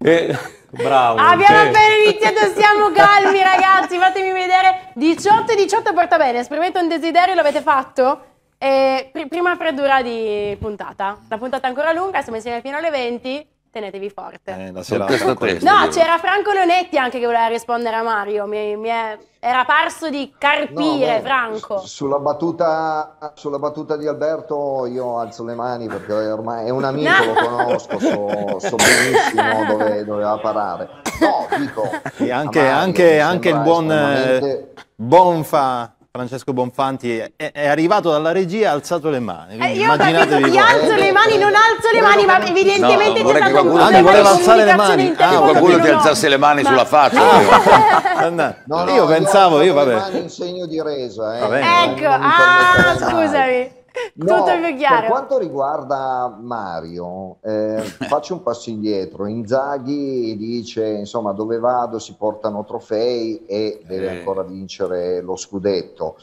Eh, bravo. Abbiamo appena iniziato, siamo calmi ragazzi, fatemi vedere. 18-18 porta bene, esprime un desiderio, l'avete fatto? E pr- prima freddura di puntata. La puntata è ancora lunga, siamo insieme fino alle 20. Tenetevi forte. Eh, la serata testa. No, c'era Franco Leonetti anche che voleva rispondere a Mario. Mi, mi è- era parso di carpire, No, beh, Franco. s- Sulla battuta, sulla battuta di Alberto io alzo le mani perché ormai è un amico, [laughs] No. lo conosco, so, so benissimo dove doveva parare. No, dico... E anche, Mario, anche- anche il buon estremamente- eh, Bonfa Francesco Bonfanti è, è, arrivato dalla regia e ha alzato le mani. Eh, io ho capito chi alzo le mani, non alzo le mani, ma evidentemente no, c'è stato qualcuno, un voleva alzare le mani. Ah, qualcuno ti alzasse le mani ma... sulla faccia. no, no, io pensavo, io vabbè. Le mani in segno di resa, eh. Vabbè, ecco, ah, scusami. No, Tutto più chiaro. Per quanto riguarda Mario, eh, [laughs] faccio un passo indietro. Inzaghi dice, insomma, dove vado si portano trofei e deve eh. ancora vincere lo scudetto.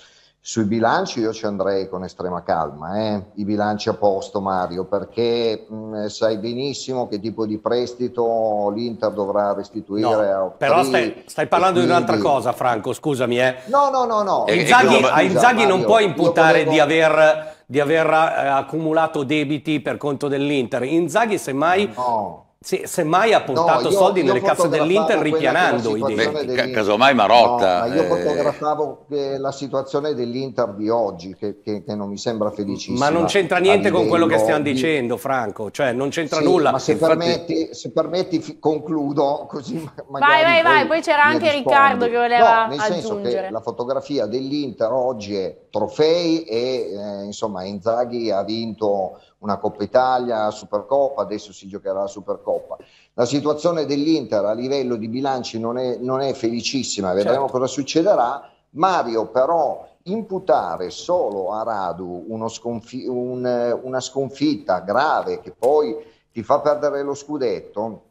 Sui bilanci io ci andrei con estrema calma, eh? i bilanci a posto Mario, perché mh, mm, sai benissimo che tipo di prestito l'Inter dovrà restituire. No, però stai, stai, parlaando di un'altra cosa Franco, scusami. Eh. No, no, no, no. Eh, Inzaghi, eh, a Inzaghi non puoi imputare di aver di aver eh, accumulato debiti per conto dell'Inter. Inzaghi semmai eh, no. Sì, semmai ha puntato no, io, soldi nelle casse dell'Inter ripianando i dei... Casomai Marotta. No, ma io eh... fotografavo la situazione dell'Inter di oggi, che, che, che, non mi sembra felicissima. Ma non c'entra niente con quello che stiamo di... dicendo, Franco. Cioè, non c'entra sì, nulla. Ma se, Infatti... permetti, se permetti, concludo così Vai, vai, vai. Poi c'era anche rispondi. Riccardo che voleva no, nel aggiungere. senso che la fotografia dell'Inter oggi è trofei e, eh, insomma, Inzaghi ha vinto una Coppa Italia, Supercoppa, adesso si giocherà la Supercoppa. La situazione dell'Inter a livello di bilanci non è, non è felicissima, vedremo certo. cosa succederà. Mario però imputare solo a Radu sconfi- un, una sconfitta grave che poi ti fa perdere lo scudetto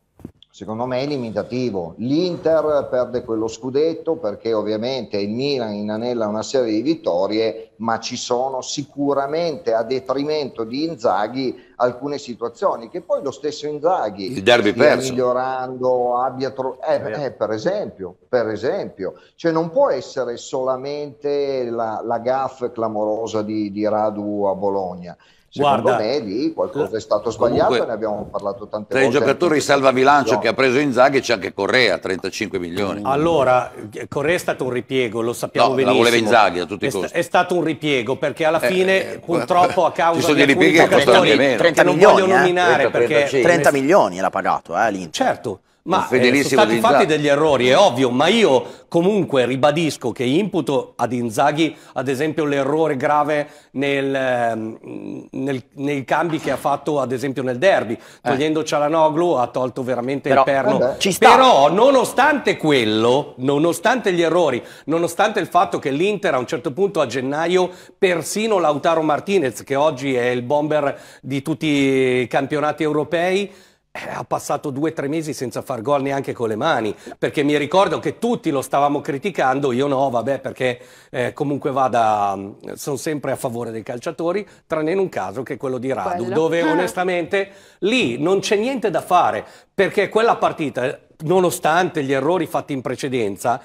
secondo me è limitativo. L'Inter perde quello scudetto perché ovviamente il Milan inanella una serie di vittorie, ma ci sono sicuramente a detrimento di Inzaghi alcune situazioni che poi lo stesso Inzaghi il derby stia perso. migliorando, abbia tro- eh, eh, eh per esempio, per esempio. Cioè non può essere solamente la, la gaff clamorosa di, di Radu a Bologna secondo Guarda, me lì qualcosa è stato sbagliato comunque, ne abbiamo parlato tante volte. Tra i giocatori di salvavilancio che ha preso Inzaghi c'è anche Correa, 35 milioni. Allora, Correa è stato un ripiego, lo sappiamo no, benissimo. la voleva Inzaghi a tutti i costi. È, è stato un ripiego perché alla eh, fine eh, purtroppo a causa di alcuni giocatori 30 che non milioni, voglio eh, nominare 30, milioni l'ha pagato eh, Certo. Ma eh, sono stati fatti degli errori, è ovvio, ma io comunque ribadisco che imputo ad Inzaghi, ad esempio, l'errore grave nel, ehm, nel, nei cambi che ha fatto, ad esempio, nel derby. Eh. Togliendo eh. Cialanoglu ha tolto veramente Però, il perno. Vabbè, Però, nonostante quello, nonostante gli errori, nonostante il fatto che l'Inter a un certo punto a gennaio, persino Lautaro Martinez, che oggi è il bomber di tutti i campionati europei, eh, ha passato due o tre mesi senza far gol neanche con le mani, perché mi ricordo che tutti lo stavamo criticando, io no, vabbè, perché eh, comunque vada, mm, sono sempre a favore dei calciatori, tranne in un caso che è quello di Radu, Quello. dove ah. onestamente lì non c'è niente da fare, perché quella partita, nonostante gli errori fatti in precedenza,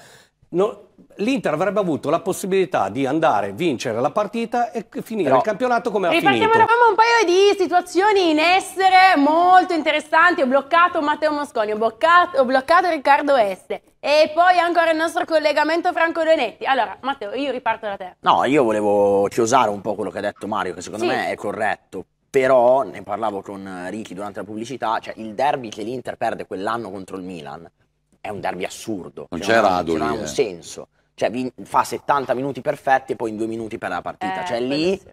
no, l'Inter avrebbe avuto la possibilità di andare, vincere la partita e finire no. il campionato come ha e finito. Eravamo un paio di situazioni in essere molto interessanti. Ho bloccato Matteo Mosconi, ho bloccato, ho bloccato Riccardo S. E poi ancora il nostro collegamento Franco Donetti. Allora, Matteo, io riparto da te. No, io volevo chiosare un po' quello che ha detto Mario, che secondo sì. me è corretto. Però, ne parlavo con Ricky durante la pubblicità, cioè il derby che l'Inter perde quell'anno contro il Milan è un derby assurdo. Non cioè, c'era c'era Non ha un eh. senso cioè, fa 70 minuti perfetti e poi in due minuti per la partita. Eh, cioè lì sì.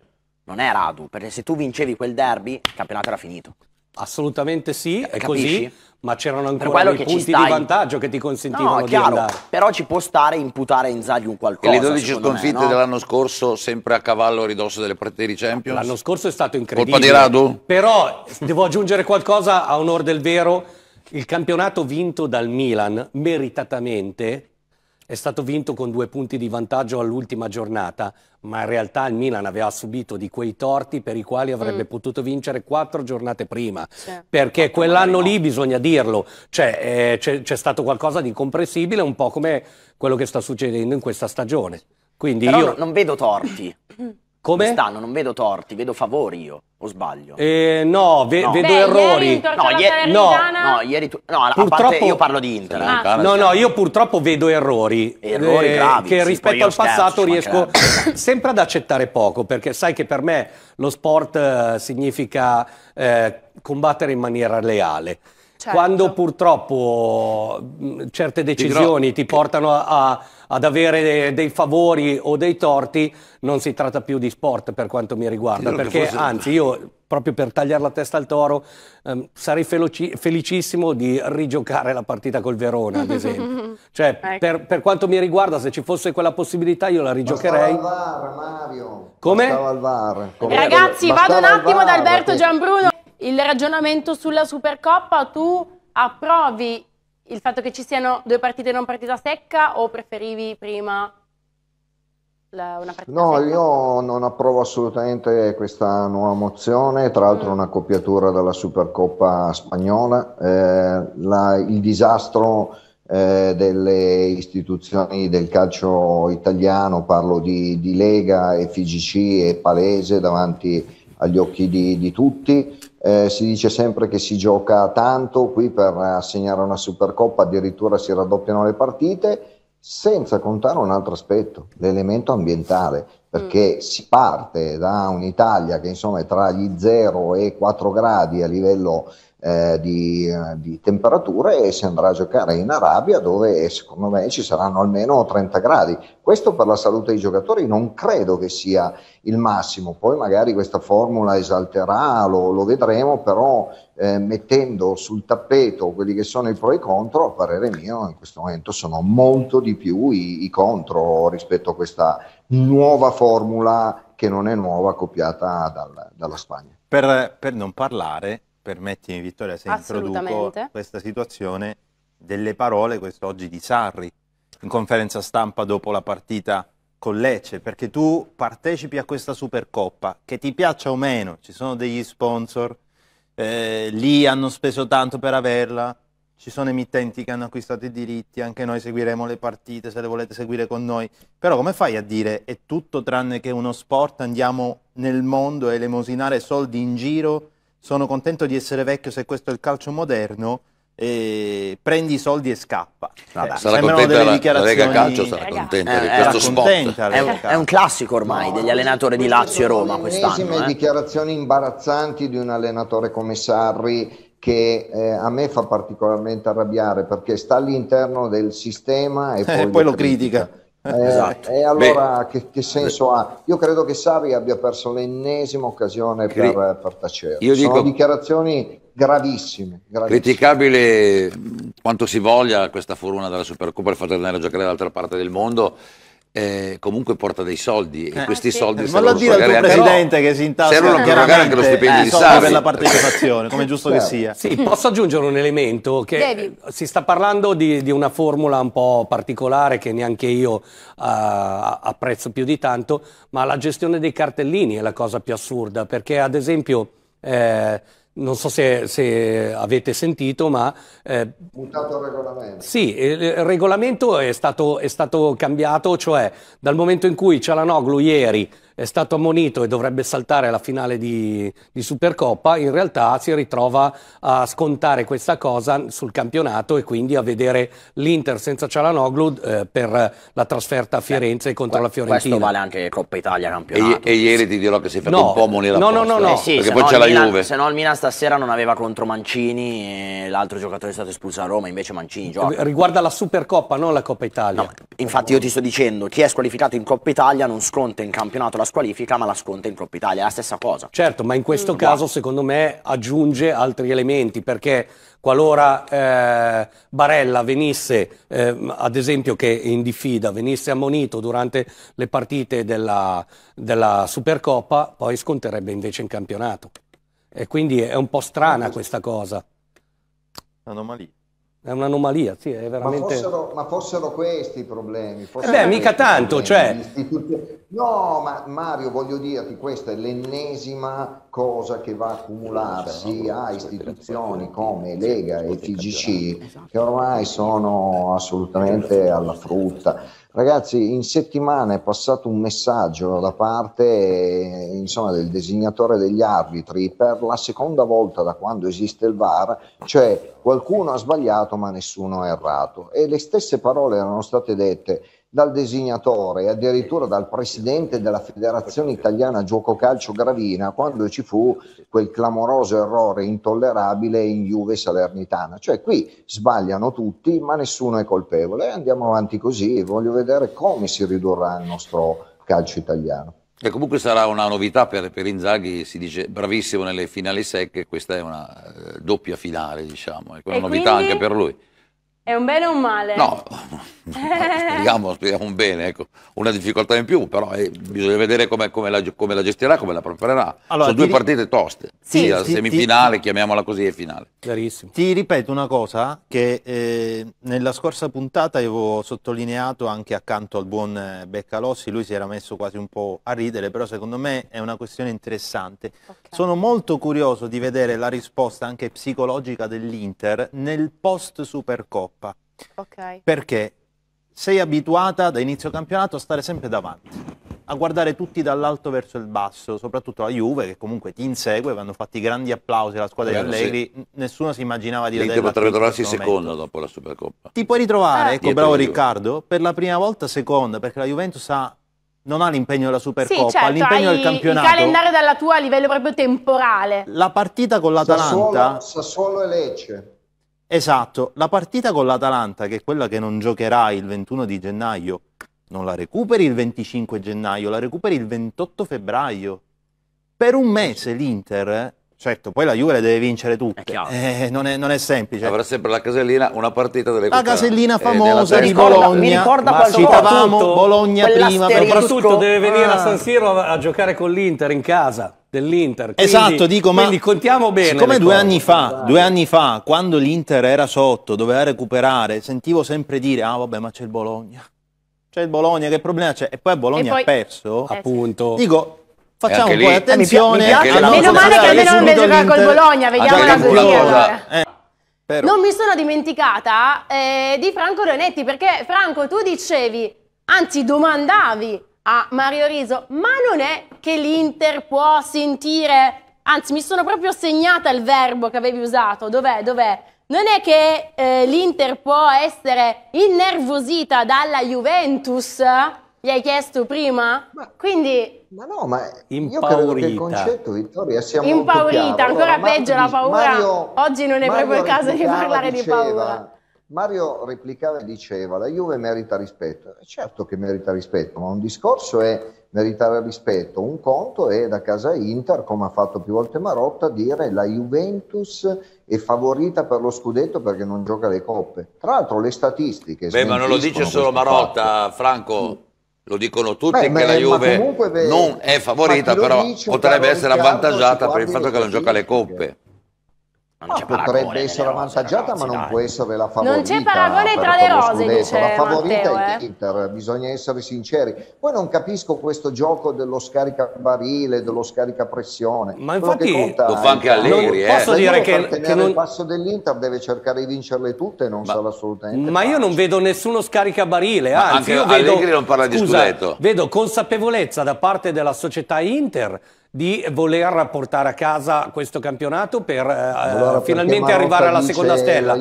non è radu, perché se tu vincevi quel derby, il campionato era finito. Assolutamente sì, cioè, è Capisci? così, ma c'erano ancora dei punti di vantaggio che ti consentivano no, chiaro, di andare. Però ci può stare imputare a Inzaghi un qualcosa. E le 12 sconfitte no? dell'anno scorso, sempre a cavallo a ridosso delle partite Champions? L'anno scorso è stato incredibile. Colpa di Radu? Però devo aggiungere qualcosa a onore del vero. Il campionato vinto dal Milan, meritatamente, è stato vinto con due punti di vantaggio all'ultima giornata, ma in realtà il Milan aveva subito di quei torti per i quali avrebbe mm. potuto vincere quattro giornate prima. Cioè, perché quell'anno lì, bisogna dirlo, c'è, cioè, eh, stato qualcosa di incomprensibile, un po' come quello che sta succedendo in questa stagione. Quindi Però io... non vedo torti. [clears throat] Come? stanno? non vedo torti, vedo favori io, o sbaglio? Eh, no, ve no. vedo Beh, errori. Ieri no, ieri, no, no, ieri tu, no, purtroppo, a parte io parlo di Inter. Ah, no, no, io purtroppo vedo errori. Errori eh, gravi. Che sì, rispetto al passato riesco [laughs] sempre ad accettare poco, perché sai che per me lo sport eh, significa eh, combattere in maniera leale. Certo. Quando purtroppo mm, certe decisioni ti portano a, a, ad avere dei favori o dei torti, non si tratta più di sport per quanto mi riguarda, perché fosse... anzi io proprio per tagliare la testa al toro ehm, sarei feloci, felicissimo di rigiocare la partita col Verona, ad esempio. [laughs] cioè, ecco. per, per, quanto mi riguarda, se ci fosse quella possibilità io la rigiocherei. Bastava al VAR, Mario. Come? Bastava al VAR. Come? Ragazzi, Bastava vado un attimo VAR, ad Alberto perché... Gianbruno il ragionamento sulla Supercoppa, tu approvi il fatto che ci siano due partite non partita secca o preferivi prima la, una partita no, secca? No, io non approvo assolutamente questa nuova mozione, tra l'altro mm. una copiatura della Supercoppa spagnola. Eh, la, il disastro eh, delle istituzioni del calcio italiano, parlo di, di Lega e FIGC, è palese davanti agli occhi di, di tutti. Eh, si dice sempre che si gioca tanto, qui per assegnare una Supercoppa addirittura si raddoppiano le partite, senza contare un altro aspetto, l'elemento ambientale, perché mm. si parte da un'Italia che insomma è tra gli 0 e 4 gradi a livello eh, di, eh, di, temperature e si andrà a giocare in Arabia dove eh, secondo me ci saranno almeno 30 gradi. Questo per la salute dei giocatori non credo che sia il massimo, poi magari questa formula esalterà, lo, lo vedremo, però eh, mettendo sul tappeto quelli che sono i pro e i contro, a parere mio in questo momento sono molto di più i, i contro rispetto a questa nuova formula che non è nuova, copiata dal, dalla Spagna. Per, per non parlare permettimi Vittoria se introduco questa situazione, delle parole quest'oggi di Sarri in conferenza stampa dopo la partita con Lecce, perché tu partecipi a questa Supercoppa, che ti piaccia o meno, ci sono degli sponsor, eh, lì hanno speso tanto per averla, ci sono emittenti che hanno acquistato i diritti, anche noi seguiremo le partite se le volete seguire con noi, però come fai a dire è tutto tranne che uno sport, andiamo nel mondo a elemosinare soldi in giro sono contento di essere vecchio se questo è il calcio moderno, prendi i soldi e scappa. Eh, sarà contenta delle dichiarazioni... la Lega Calcio, sarà contenta eh, di questo spot. È un, è un, classico ormai no, degli allenatori di Lazio e Roma quest'anno. Eh? dichiarazioni imbarazzanti di un allenatore come Sarri che eh, a me fa particolarmente arrabbiare perché sta all'interno del sistema e eh, poi, poi lo critica. critica. Eh, esatto. E allora che, che, senso Beh. ha? Io credo che Sarri abbia perso l'ennesima occasione per, eh, per, tacere. Io Sono dico, dichiarazioni gravissime, gravissime, Criticabile mm, quanto si voglia questa fortuna della Supercoppa, il fatto di andare a giocare dall'altra parte del mondo eh, comunque porta dei soldi eh, e questi sì. soldi ma lo dire al tuo presidente che si intasca servono per anche lo stipendio eh, di Sarri per la partecipazione come è giusto che sia sì, posso aggiungere un elemento che Devi. Eh, si sta parlando di, di, una formula un po' particolare che neanche io uh, apprezzo più di tanto ma la gestione dei cartellini è la cosa più assurda perché ad esempio eh, non so se, se, avete sentito, ma... Eh, Puntato al regolamento. Sì, il regolamento è stato, è stato cambiato, cioè dal momento in cui Cialanoglu ieri è stato ammonito e dovrebbe saltare la finale di, di, Supercoppa, in realtà si ritrova a scontare questa cosa sul campionato e quindi a vedere l'Inter senza Cialanoglu eh, per la trasferta a eh, Firenze Beh, contro la Fiorentina. Questo vale anche Coppa Italia campionato. E, e ieri ti dirò che si è fatto no, un po' monire no, no, no, no, eh sì, perché poi no c'è la Juve. Se no il Milan stasera non aveva contro Mancini, l'altro giocatore è stato espulso a Roma, invece Mancini gioca. Eh, riguarda la Supercoppa, non la Coppa Italia. No, infatti io ti sto dicendo, chi è squalificato in Coppa Italia non sconta in campionato la la squalifica ma la sconta in Coppa Italia, è la stessa cosa. Certo, ma in questo mm. caso secondo me aggiunge altri elementi perché qualora eh, Barella venisse, eh, ad esempio che in diffida, venisse ammonito durante le partite della, della Supercoppa, poi sconterebbe invece in campionato. E quindi è un po' strana questa cosa. Anomalia. È un'anomalia, sì, è veramente... Ma fossero, ma fossero questi i problemi. Eh beh, mica tanto, problemi, cioè... No, ma Mario, voglio dirti, questa è l'ennesima cosa che va a accumularsi a istituzioni come Lega e TGC, che ormai sono assolutamente alla frutta. Ragazzi, in settimana è passato un messaggio da parte insomma, del designatore degli arbitri per la seconda volta da quando esiste il VAR, cioè qualcuno ha sbagliato ma nessuno ha errato. E le stesse parole erano state dette dal designatore, addirittura dal presidente della Federazione Italiana Gioco Calcio Gravina, quando ci fu quel clamoroso errore intollerabile in Juve Salernitana. Cioè qui sbagliano tutti, ma nessuno è colpevole. Eh, andiamo avanti così e voglio vedere come si ridurrà il nostro calcio italiano. E comunque sarà una novità per, per Inzaghi, si dice bravissimo nelle finali secche, questa è una eh, doppia finale, diciamo, è una e novità quindi... anche per lui. È un bene o un male? No, speriamo, speriamo un bene, ecco. una difficoltà in più, però eh, bisogna vedere come, come, la, come, la, gestirà, come la preparerà. Allora, Sono due ri... partite toste, sì, sia sì, semifinale, ti... chiamiamola così, e finale. Chiarissimo. Ti ripeto una cosa che eh, nella scorsa puntata avevo sottolineato anche accanto al buon eh, Beccalossi, lui si era messo quasi un po' a ridere, però secondo me è una questione interessante. Okay. Sono molto curioso di vedere la risposta anche psicologica dell'Inter nel post-Supercoppa Okay. Perché sei abituata da inizio campionato a stare sempre davanti, a guardare tutti dall'alto verso il basso, soprattutto la Juve che comunque ti insegue, vanno fatti grandi applausi alla squadra Beh, di Allegri, sì. nessuno si immaginava di vedere... potrebbe trovarsi seconda dopo la Supercoppa. Ti puoi ritrovare, eh. ecco bravo Riccardo, per la prima volta seconda, perché la Juventus ha non ha l'impegno della Supercoppa, sì, certo, ha l'impegno del campionato. Il calendario dalla tua a livello proprio temporale. La partita con l'Atalanta. Sassuolo, Sassuolo e Lecce. Esatto, la partita con l'Atalanta, che è quella che non giocherà il 21 di gennaio, non la recuperi il 25 gennaio, la recuperi il 28 febbraio. Per un mese l'Inter, eh, certo, poi la Juve le deve vincere tutte, è eh, non, è, non, è, semplice. Avrà sempre la casellina, una partita delle La casellina eh, famosa di Bologna, mi ricorda quando citavamo Bologna prima. Ah. Soprattutto deve venire a San Siro a giocare con l'Inter in casa dell'Inter. Quindi, esatto, dico, ma contiamo bene. Come due anni, fa, due anni, fa, quando l'Inter era sotto, doveva recuperare, sentivo sempre dire, ah vabbè, ma c'è il Bologna. C'è il Bologna, che problema c'è? E poi Bologna poi, ha perso. Eh, appunto. Dico, facciamo un po' di eh, attenzione. Mi piace, meno male che almeno non deve giocare col Bologna, vediamo la eh. cosa. Eh. Però. Non mi sono dimenticata eh, di Franco Leonetti, perché Franco tu dicevi, anzi domandavi, a Mario Riso, ma non è che l'Inter può sentire, anzi mi sono proprio segnata il verbo che avevi usato, dov'è, dov'è? Non è che eh, l'Inter può essere innervosita dalla Juventus? Gli hai chiesto prima? Ma, Quindi... Ma no, ma impaurita. io credo che il concetto, Vittoria, sia impaurita, molto Impaurita, ancora allora, peggio Mario, la paura. Mario, Oggi non è Mario proprio il caso di parlare diceva, di paura Mario replicava e diceva la Juve merita rispetto. Eh, certo che merita rispetto, ma un discorso è meritare rispetto, un conto è da casa Inter, come ha fatto più volte Marotta, dire la Juventus è favorita per lo scudetto perché non gioca le coppe. Tra l'altro le statistiche... Beh, ma non lo dice solo Marotta, fatto. Franco. Lo dicono tutti Beh, che ma, la Juve comunque, beh, non è favorita, però potrebbe essere avvantaggiata per il fatto che non gioca le coppe. Ah, potrebbe essere avvantaggiata, ragazzi, ma non dai. può essere la favorita. Non c'è paragone tra le rose, dice La eh, favorita Matteo, è l'Inter, eh? bisogna essere sinceri. Poi non capisco questo gioco dello scaricabarile, dello scaricapressione. Ma infatti conta, lo fa anche Allegri, eh. Posso dire che, che non... il passo dell'Inter deve cercare di vincerle tutte, non ma, sarà assolutamente. Ma facile. io non vedo nessuno scaricabarile, anzi anche io vedo Allegri non parla di Scusa, scudetto. Vedo consapevolezza da parte della società Inter di voler portare a casa questo campionato per eh, finalmente arrivare alla seconda stella.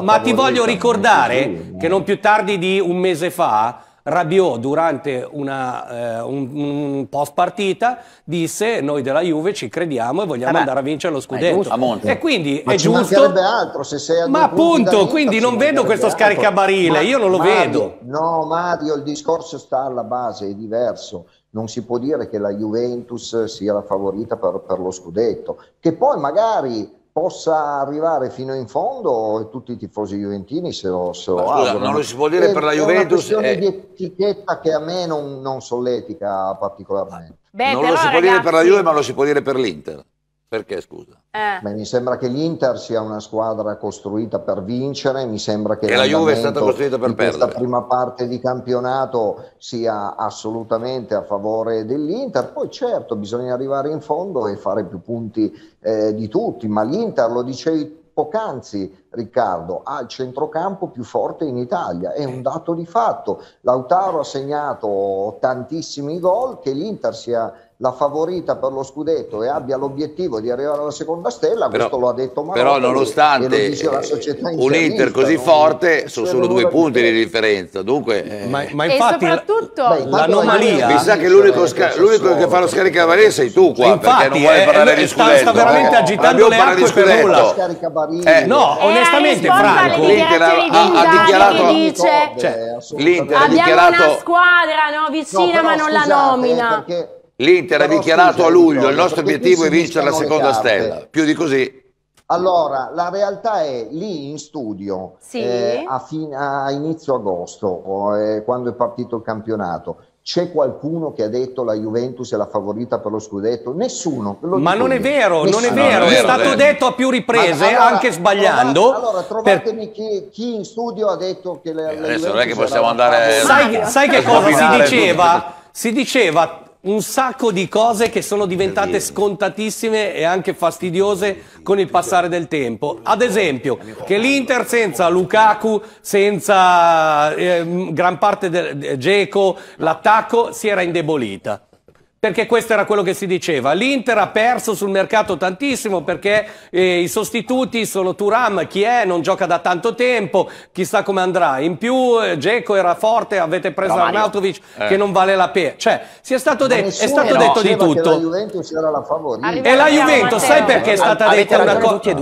Ma ti voglio ricordare che non più tardi di un mese fa Rabiot durante una, eh, un, un, post partita disse noi della Juve ci crediamo e vogliamo ah, andare a vincere lo scudetto e quindi ma è giusto altro, ma appunto quindi non vedo questo scaricabarile ma, io non lo Mario, vedo no Mario il discorso sta alla base è diverso non si può dire che la Juventus sia la favorita per, per lo scudetto, che poi magari possa arrivare fino in fondo e tutti i tifosi juventini se lo, se lo scusa, non lo si può dire è, per la Juventus. È una questione è... Eh. di etichetta che a me non, non solletica particolarmente. Beh, non lo si può ragazzi... dire per la Juve, ma lo si può dire per l'Inter. Perché scusa? Eh. Beh, mi sembra che l'Inter sia una squadra costruita per vincere, mi sembra che la Juve è stata costruita per perdere. Questa prima parte di campionato sia assolutamente a favore dell'Inter, poi certo bisogna arrivare in fondo e fare più punti eh, di tutti, ma l'Inter lo dicevi poc'anzi Riccardo, ha il centrocampo più forte in Italia, è un dato di fatto. Lautaro ha segnato tantissimi gol, che l'Inter sia la favorita per lo scudetto e abbia l'obiettivo di arrivare alla seconda stella, però, questo lo ha detto Marocco. Però nonostante un Inter così non, forte, sono solo due punti di differenza. Dunque, eh. ma, ma, infatti, e soprattutto l'anomalia... Mi sa che l'unico, sca- l'unico che fa lo scaricavarie sei tu qua, infatti, perché non vuoi eh, parlare eh, di scudetto. Sta, sta veramente no, agitando le acque per nulla. Eh, no, eh, onestamente, Franco... L'Inter ha, ha dichiarato... cioè, l'Inter ha dichiarato... una squadra no, vicina ma non la nomina. Perché L'Inter ha dichiarato a luglio il nostro obiettivo è vincere la seconda stella. Più di così allora, la realtà è lì in studio sì. eh, a, fin- a, inizio agosto, eh, quando è partito il campionato. C'è qualcuno che ha detto la Juventus è la favorita per lo scudetto? Nessuno. Lo Ma non è vero, Nessuno. non è vero, è, stato vero. detto a più riprese, allora, anche sbagliando. Trovate, allora, trovatemi per... chi, chi, in studio ha detto che la, eh, la Juventus non è che possiamo andare... Sai, sai che [laughs] cosa si diceva? si diceva un sacco di cose che sono diventate scontatissime e anche fastidiose con il passare del tempo. Ad esempio, che l'Inter senza Lukaku, senza eh, gran parte del Geco, eh, l'attacco si era indebolita. Perché questo era quello che si diceva. L'Inter ha perso sul mercato tantissimo perché eh, i sostituti sono Turam, chi è, non gioca da tanto tempo, chissà come andrà. In più eh, Geco era forte, avete preso Arnautovic eh. che non vale la pena. Cioè, si è stato, de è stato no, detto di tutto. la Juventus era la favorita. E la Juventus, sai perché è stata detta una cosa...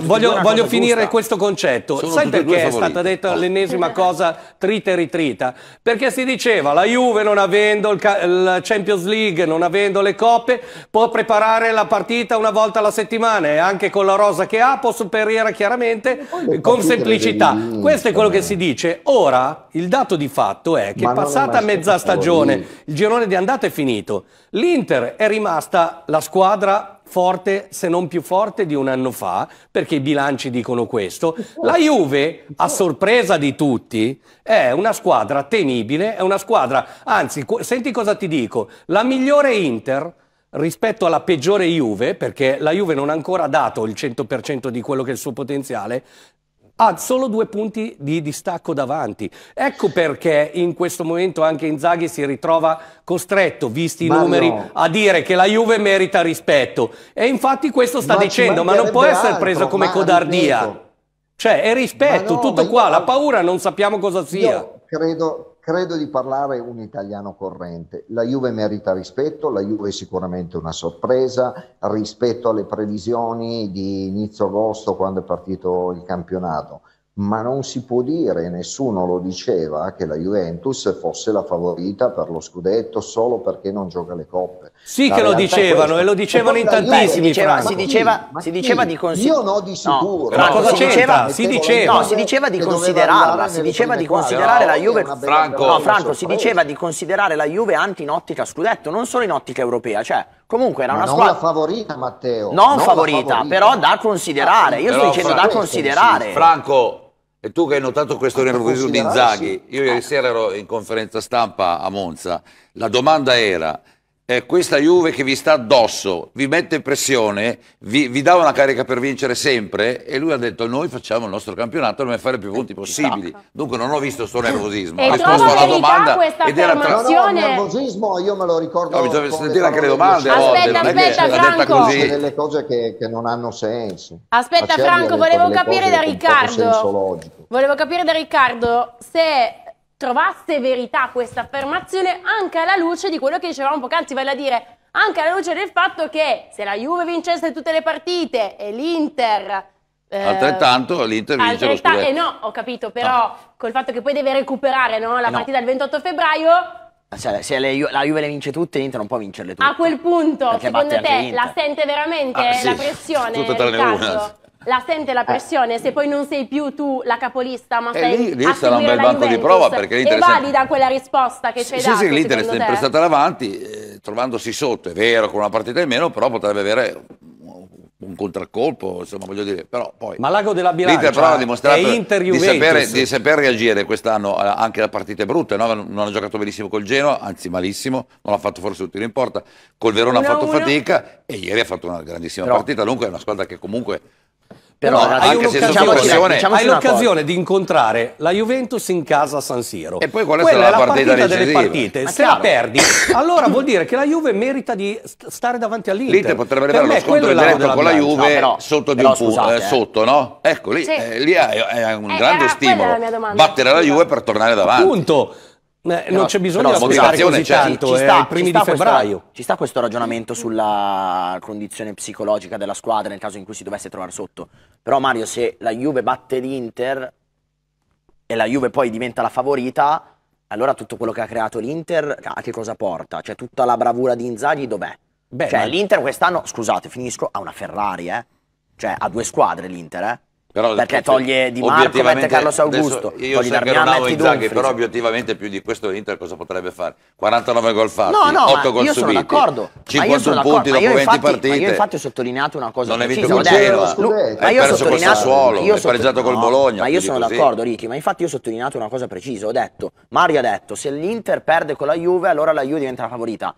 Voglio, voglio finire giusta. questo concetto. Sono sai perché è stata detta l'ennesima cosa trita e ritrita? Perché si diceva la Juve non avendo il, il Champions League League, non avendo le coppe, può preparare la partita una volta alla settimana e anche con la rosa che ha può superare chiaramente con semplicità. Questo è quello che si eh. dice. Ora, il dato di fatto è che Ma passata mezza stagione, il girone di andata è finito. L'Inter è rimasta la squadra forte, se non più forte di un anno fa, perché i bilanci dicono questo. La Juve, a sorpresa di tutti, è una squadra temibile, è una squadra, anzi, senti cosa ti dico, la migliore Inter rispetto alla peggiore Juve, perché la Juve non ha ancora dato il 100% di quello che è il suo potenziale, ha solo due punti di distacco davanti. Ecco perché in questo momento anche Inzaghi si ritrova costretto, visti i numeri, no. a dire che la Juve merita rispetto. E infatti questo sta ma dicendo, ma non può essere altro, preso come codardia. Ripeto. Cioè, è rispetto, no, tutto qua, io... la paura non sappiamo cosa sia. Io credo, credo di parlare un italiano corrente. La Juve merita rispetto, la Juve è sicuramente una sorpresa rispetto alle previsioni di inizio agosto quando è partito il campionato, ma non si può dire, nessuno lo diceva, che la Juventus fosse la favorita per lo scudetto solo perché non gioca le coppe. Sì che lo dicevano e lo dicevano in tantissimi, diceva, si, diceva, si diceva, di considerarla. Io no di sicuro. No, ma cosa si diceva, si diceva. No, si diceva di considerarla, si diceva di considerare la Juve... Franco. No, Franco, si diceva di considerare la Juve anti in ottica scudetto, non solo in ottica europea, cioè Comunque era ma una squadra. Non favorita, Matteo. Non, non favorita, favorita, però da considerare. Io ah, sto dicendo da considerare. Franco, e tu che hai notato questo nervosismo di Inzaghi, io ieri eh. sera ero in conferenza stampa a Monza. La domanda era: eh, questa Juve che vi sta addosso, vi mette pressione, vi, vi, dà una carica per vincere sempre e lui ha detto noi facciamo il nostro campionato, dobbiamo fare più punti esatto. possibili. Dunque non ho visto sto nervosismo. E ho risposto alla domanda ed era tra... No, no, il nervosismo io me lo ricordo. No, bisogna sentire anche le domande. Aspetta, volte, aspetta, Franco. Sono delle cose che, che, non hanno senso. Aspetta Franco, volevo capire da Riccardo. Volevo capire da Riccardo se trovasse verità questa affermazione anche alla luce di quello che dicevamo poc'anzi, vale a dire anche alla luce del fatto che se la Juve vincesse tutte le partite e l'Inter eh, altrettanto l'Inter vince altrettan- lo eh no, ho capito, però no. Ah. col fatto che poi deve recuperare no, la eh partita no. del 28 febbraio cioè, se le, la Juve le vince tutte, l'Inter non può vincerle tutte. A quel punto, Perché secondo te, la sente veramente ah, sì. la pressione? Tutte tranne una la sente la eh. pressione, se poi non sei più tu la capolista, ma e eh, sei lì, lì sarà un bel banco di prova perché l'Inter è valida quella risposta che sì, c'è sì, dato. Sì, sì, l'Inter è sempre stata davanti, eh, trovandosi sotto, è vero, con una partita in meno, però potrebbe avere un contraccolpo, insomma, voglio dire, però poi Ma l'ago della bilancia l'Inter però ha dimostrato di saper, reagire quest'anno eh, anche a partite brutte, no? non hanno giocato benissimo col Genoa, anzi malissimo, non ha fatto forse un tiro in porta, col Verona ha fatto fatica e ieri ha fatto una grandissima però, partita, dunque è una squadra che comunque però no, hai, diciamo, diciamo, hai l'occasione di incontrare la Juventus in casa a San Siro. E poi quella, quella è la, la partita, decisiva. delle partite. Ma Se la perdi, [coughs] allora vuol dire che la Juve merita di stare davanti all'Inter. L'Inter potrebbe avere lo scontro diretto con la Juve no, però, sotto di un punto, eh, eh, sotto, no? Ecco lì, sì. eh, lì è, un eh, grande stimolo. Battere la Juve per tornare davanti. Appunto. Eh, non c'è bisogno di aspettare così cioè, tanto, ci, ci sta, eh, ci sta questo, ci sta questo ragionamento sulla condizione psicologica della squadra nel caso in cui si dovesse trovare sotto. Però Mario, se la Juve batte l'Inter e la Juve poi diventa la favorita, allora tutto quello che ha creato l'Inter a che cosa porta? Cioè tutta la bravura di Inzaghi dov'è? Beh, cioè ma... l'Inter quest'anno, scusate, finisco, ha una Ferrari, eh? Cioè ha due squadre l'Inter, eh? Però perché eh, toglie Di Marco, mette Carlos Augusto, io togli Darmian, metti Zaghi, Però obiettivamente più di questo l'Inter cosa potrebbe fare? 49 gol fatti, no, no, 8 gol io subiti, sono d'accordo, 51 punti dopo infatti, 20 partite. Ma io infatti ho sottolineato una cosa non è vinto con Genova, hai perso col Sassuolo, hai pareggiato col Bologna. Ma io sono d'accordo Ricky, ma infatti io ho sottolineato una cosa precisa, ho detto, Mario ha detto, se l'Inter perde con la Juve allora la Juve diventa la favorita.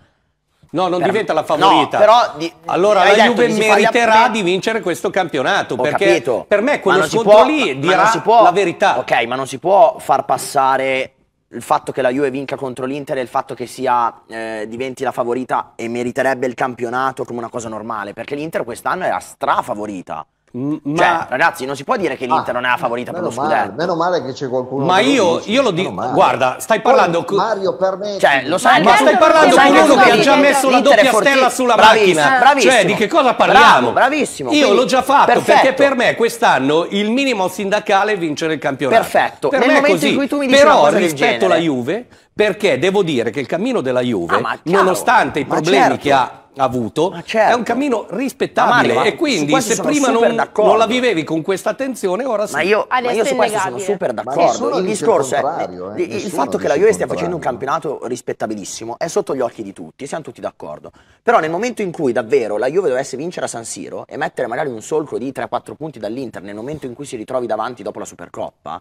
No, non per... diventa la favorita. No, però di... allora la Juve meriterà di vincere questo campionato. Ho perché capito. per me quello scontro può, lì dirà può, la verità. Ok, ma non si può far passare il fatto che la Juve vinca contro l'Inter e il fatto che sia, eh, diventi la favorita e meriterebbe il campionato come una cosa normale. Perché l'Inter quest'anno è la strafavorita ma... Cioè, ragazzi, non si può dire che ah, l'Inter ah, non è la favorita per lo male, scudetto. Meno male che c'è qualcuno. Ma io, io, lo dico, guarda, stai parlando. Poi, Mario, permetti. Cioè, lo sai, ma, stai parlando con uno che ha già messo la doppia stella sulla macchina. Cioè, di che cosa parliamo? bravissimo. Io l'ho già fatto perché per me quest'anno il minimo sindacale è vincere il campionato. Perfetto. Per Nel me è così. Però rispetto la Juve, perché devo dire che il cammino della Juve, ah, nonostante i problemi certo. che ha avuto, certo. è un cammino rispettabile Mario, e quindi se prima non, non, la vivevi con questa attenzione ora sì. Ma io, ma io su questo sono super d'accordo, il discorso è, eh, il fatto che la Juve stia facendo un campionato rispettabilissimo è sotto gli occhi di tutti, siamo tutti d'accordo, però nel momento in cui davvero la Juve dovesse vincere a San Siro e mettere magari un solco di 3-4 punti dall'Inter nel momento in cui si ritrovi davanti dopo la Supercoppa,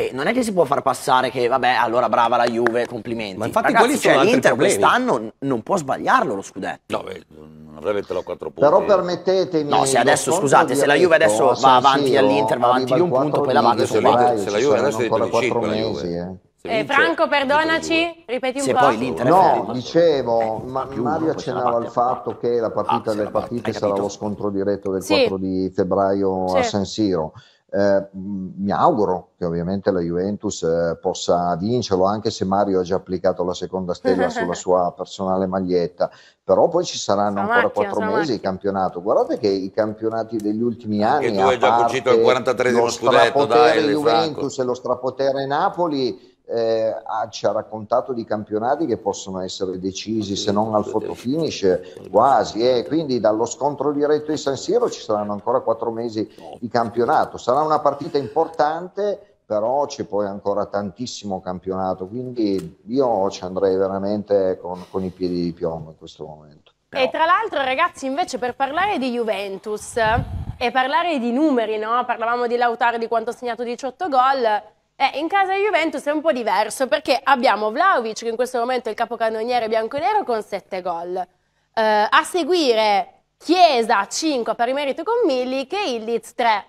e non è che si può far passare che, vabbè, allora brava la Juve, complimenti. Ma infatti Ragazzi, quelli cioè, sono cioè, l'Inter quest'anno non può sbagliarlo lo scudetto. No, beh, non avrebbe a quattro punti. Però permettetemi... No, se adesso, scusate, se la Juve adesso va avanti Siro, all'Inter, va avanti di un punto, poi la va adesso l'Inter. Se la Juve adesso è di 5 la Juve. Eh, eh Franco, perdonaci, ripeti un se po'. Poi l'Inter no, dicevo, eh, ma Mario accennava al fatto che la partita ah, delle partite sarà lo scontro diretto del 4 di febbraio a San Siro. Eh, mi auguro che ovviamente la Juventus eh, possa vincerlo, anche se Mario ha già applicato la seconda stella [laughs] sulla sua personale maglietta, però poi ci saranno Samacchia, ancora quattro mesi di campionato. Guardate che i campionati degli ultimi anni... Che tu hai già cucito al 43 scudetto, dai, Juventus e lo strapotere Napoli eh, ha, ci ha raccontato di campionati che possono essere decisi se non al fotofinish quasi e eh, quindi dallo scontro diretto di San Siro ci saranno ancora quattro mesi di campionato sarà una partita importante però c'è poi ancora tantissimo campionato quindi io ci andrei veramente con, con i piedi di piombo in questo momento e tra l'altro ragazzi invece per parlare di Juventus eh, e parlare di numeri no? parlavamo di Lautaro di quanto ha segnato 18 gol eh, in casa Juventus è un po' diverso perché abbiamo Vlaovic, che in questo momento è il capocannoniere bianconero, con 7 gol. Eh, a seguire Chiesa 5 a pari merito con Milli, che Illiz 3.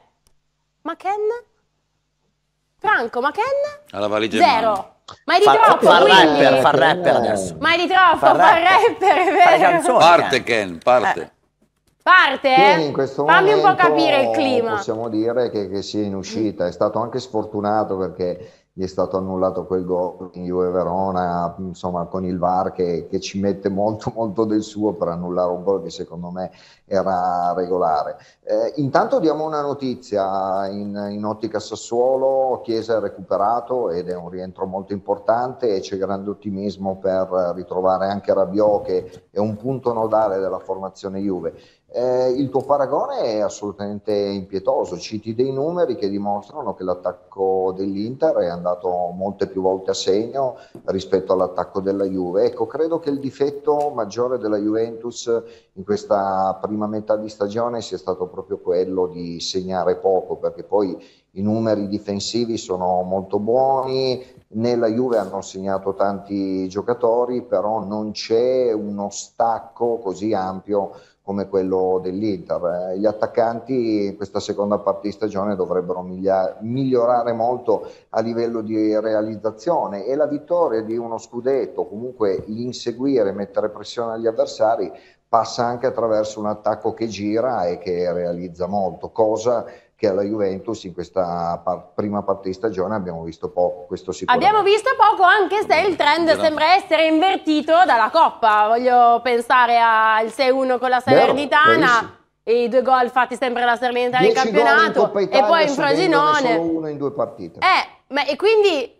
Ma Ken? Franco, ma Ken? Alla valigia 0. Ma è di fa, troppo, fa quindi. Rapper, fa rapper adesso. Ma è di troppo, fa rapper, fa rapper è vero. Parte Ken, parte. Eh. Parte, eh? in questo Fammi un po' capire il clima. Possiamo dire che, che sia in uscita, è stato anche sfortunato perché gli è stato annullato quel gol in Juve Verona, insomma con il VAR che, che, ci mette molto [laughs] molto del suo per annullare un gol che secondo me era regolare. Eh, intanto diamo una notizia, in, in, ottica Sassuolo Chiesa è recuperato ed è un rientro molto importante e c'è grande ottimismo per ritrovare anche Rabiot che è un punto nodale della formazione Juve. Eh, il tuo paragone è assolutamente impietoso, citi dei numeri che dimostrano che l'attacco dell'Inter è andato molte più volte a segno rispetto all'attacco della Juve. Ecco, credo che il difetto maggiore della Juventus in questa prima metà di stagione sia stato proprio quello di segnare poco, perché poi i numeri difensivi sono molto buoni, nella Juve hanno segnato tanti giocatori, però non c'è uno stacco così ampio come quello dell'Inter. Eh. Gli attaccanti in questa seconda parte di stagione dovrebbero migliorare molto a livello di realizzazione e la vittoria di uno scudetto, comunque l'inseguire, mettere pressione agli avversari, passa anche attraverso un attacco che gira e che realizza molto, cosa che alla Juventus in questa par- prima parte di stagione abbiamo visto poco, questo Abbiamo visto poco anche se il trend sembra essere invertito dalla Coppa, voglio pensare al 6-1 con la Salernitana. E I due gol fatti sempre alla Salernitana in campionato in e poi in Frosinone. Solo uno in due partite. Eh, ma e quindi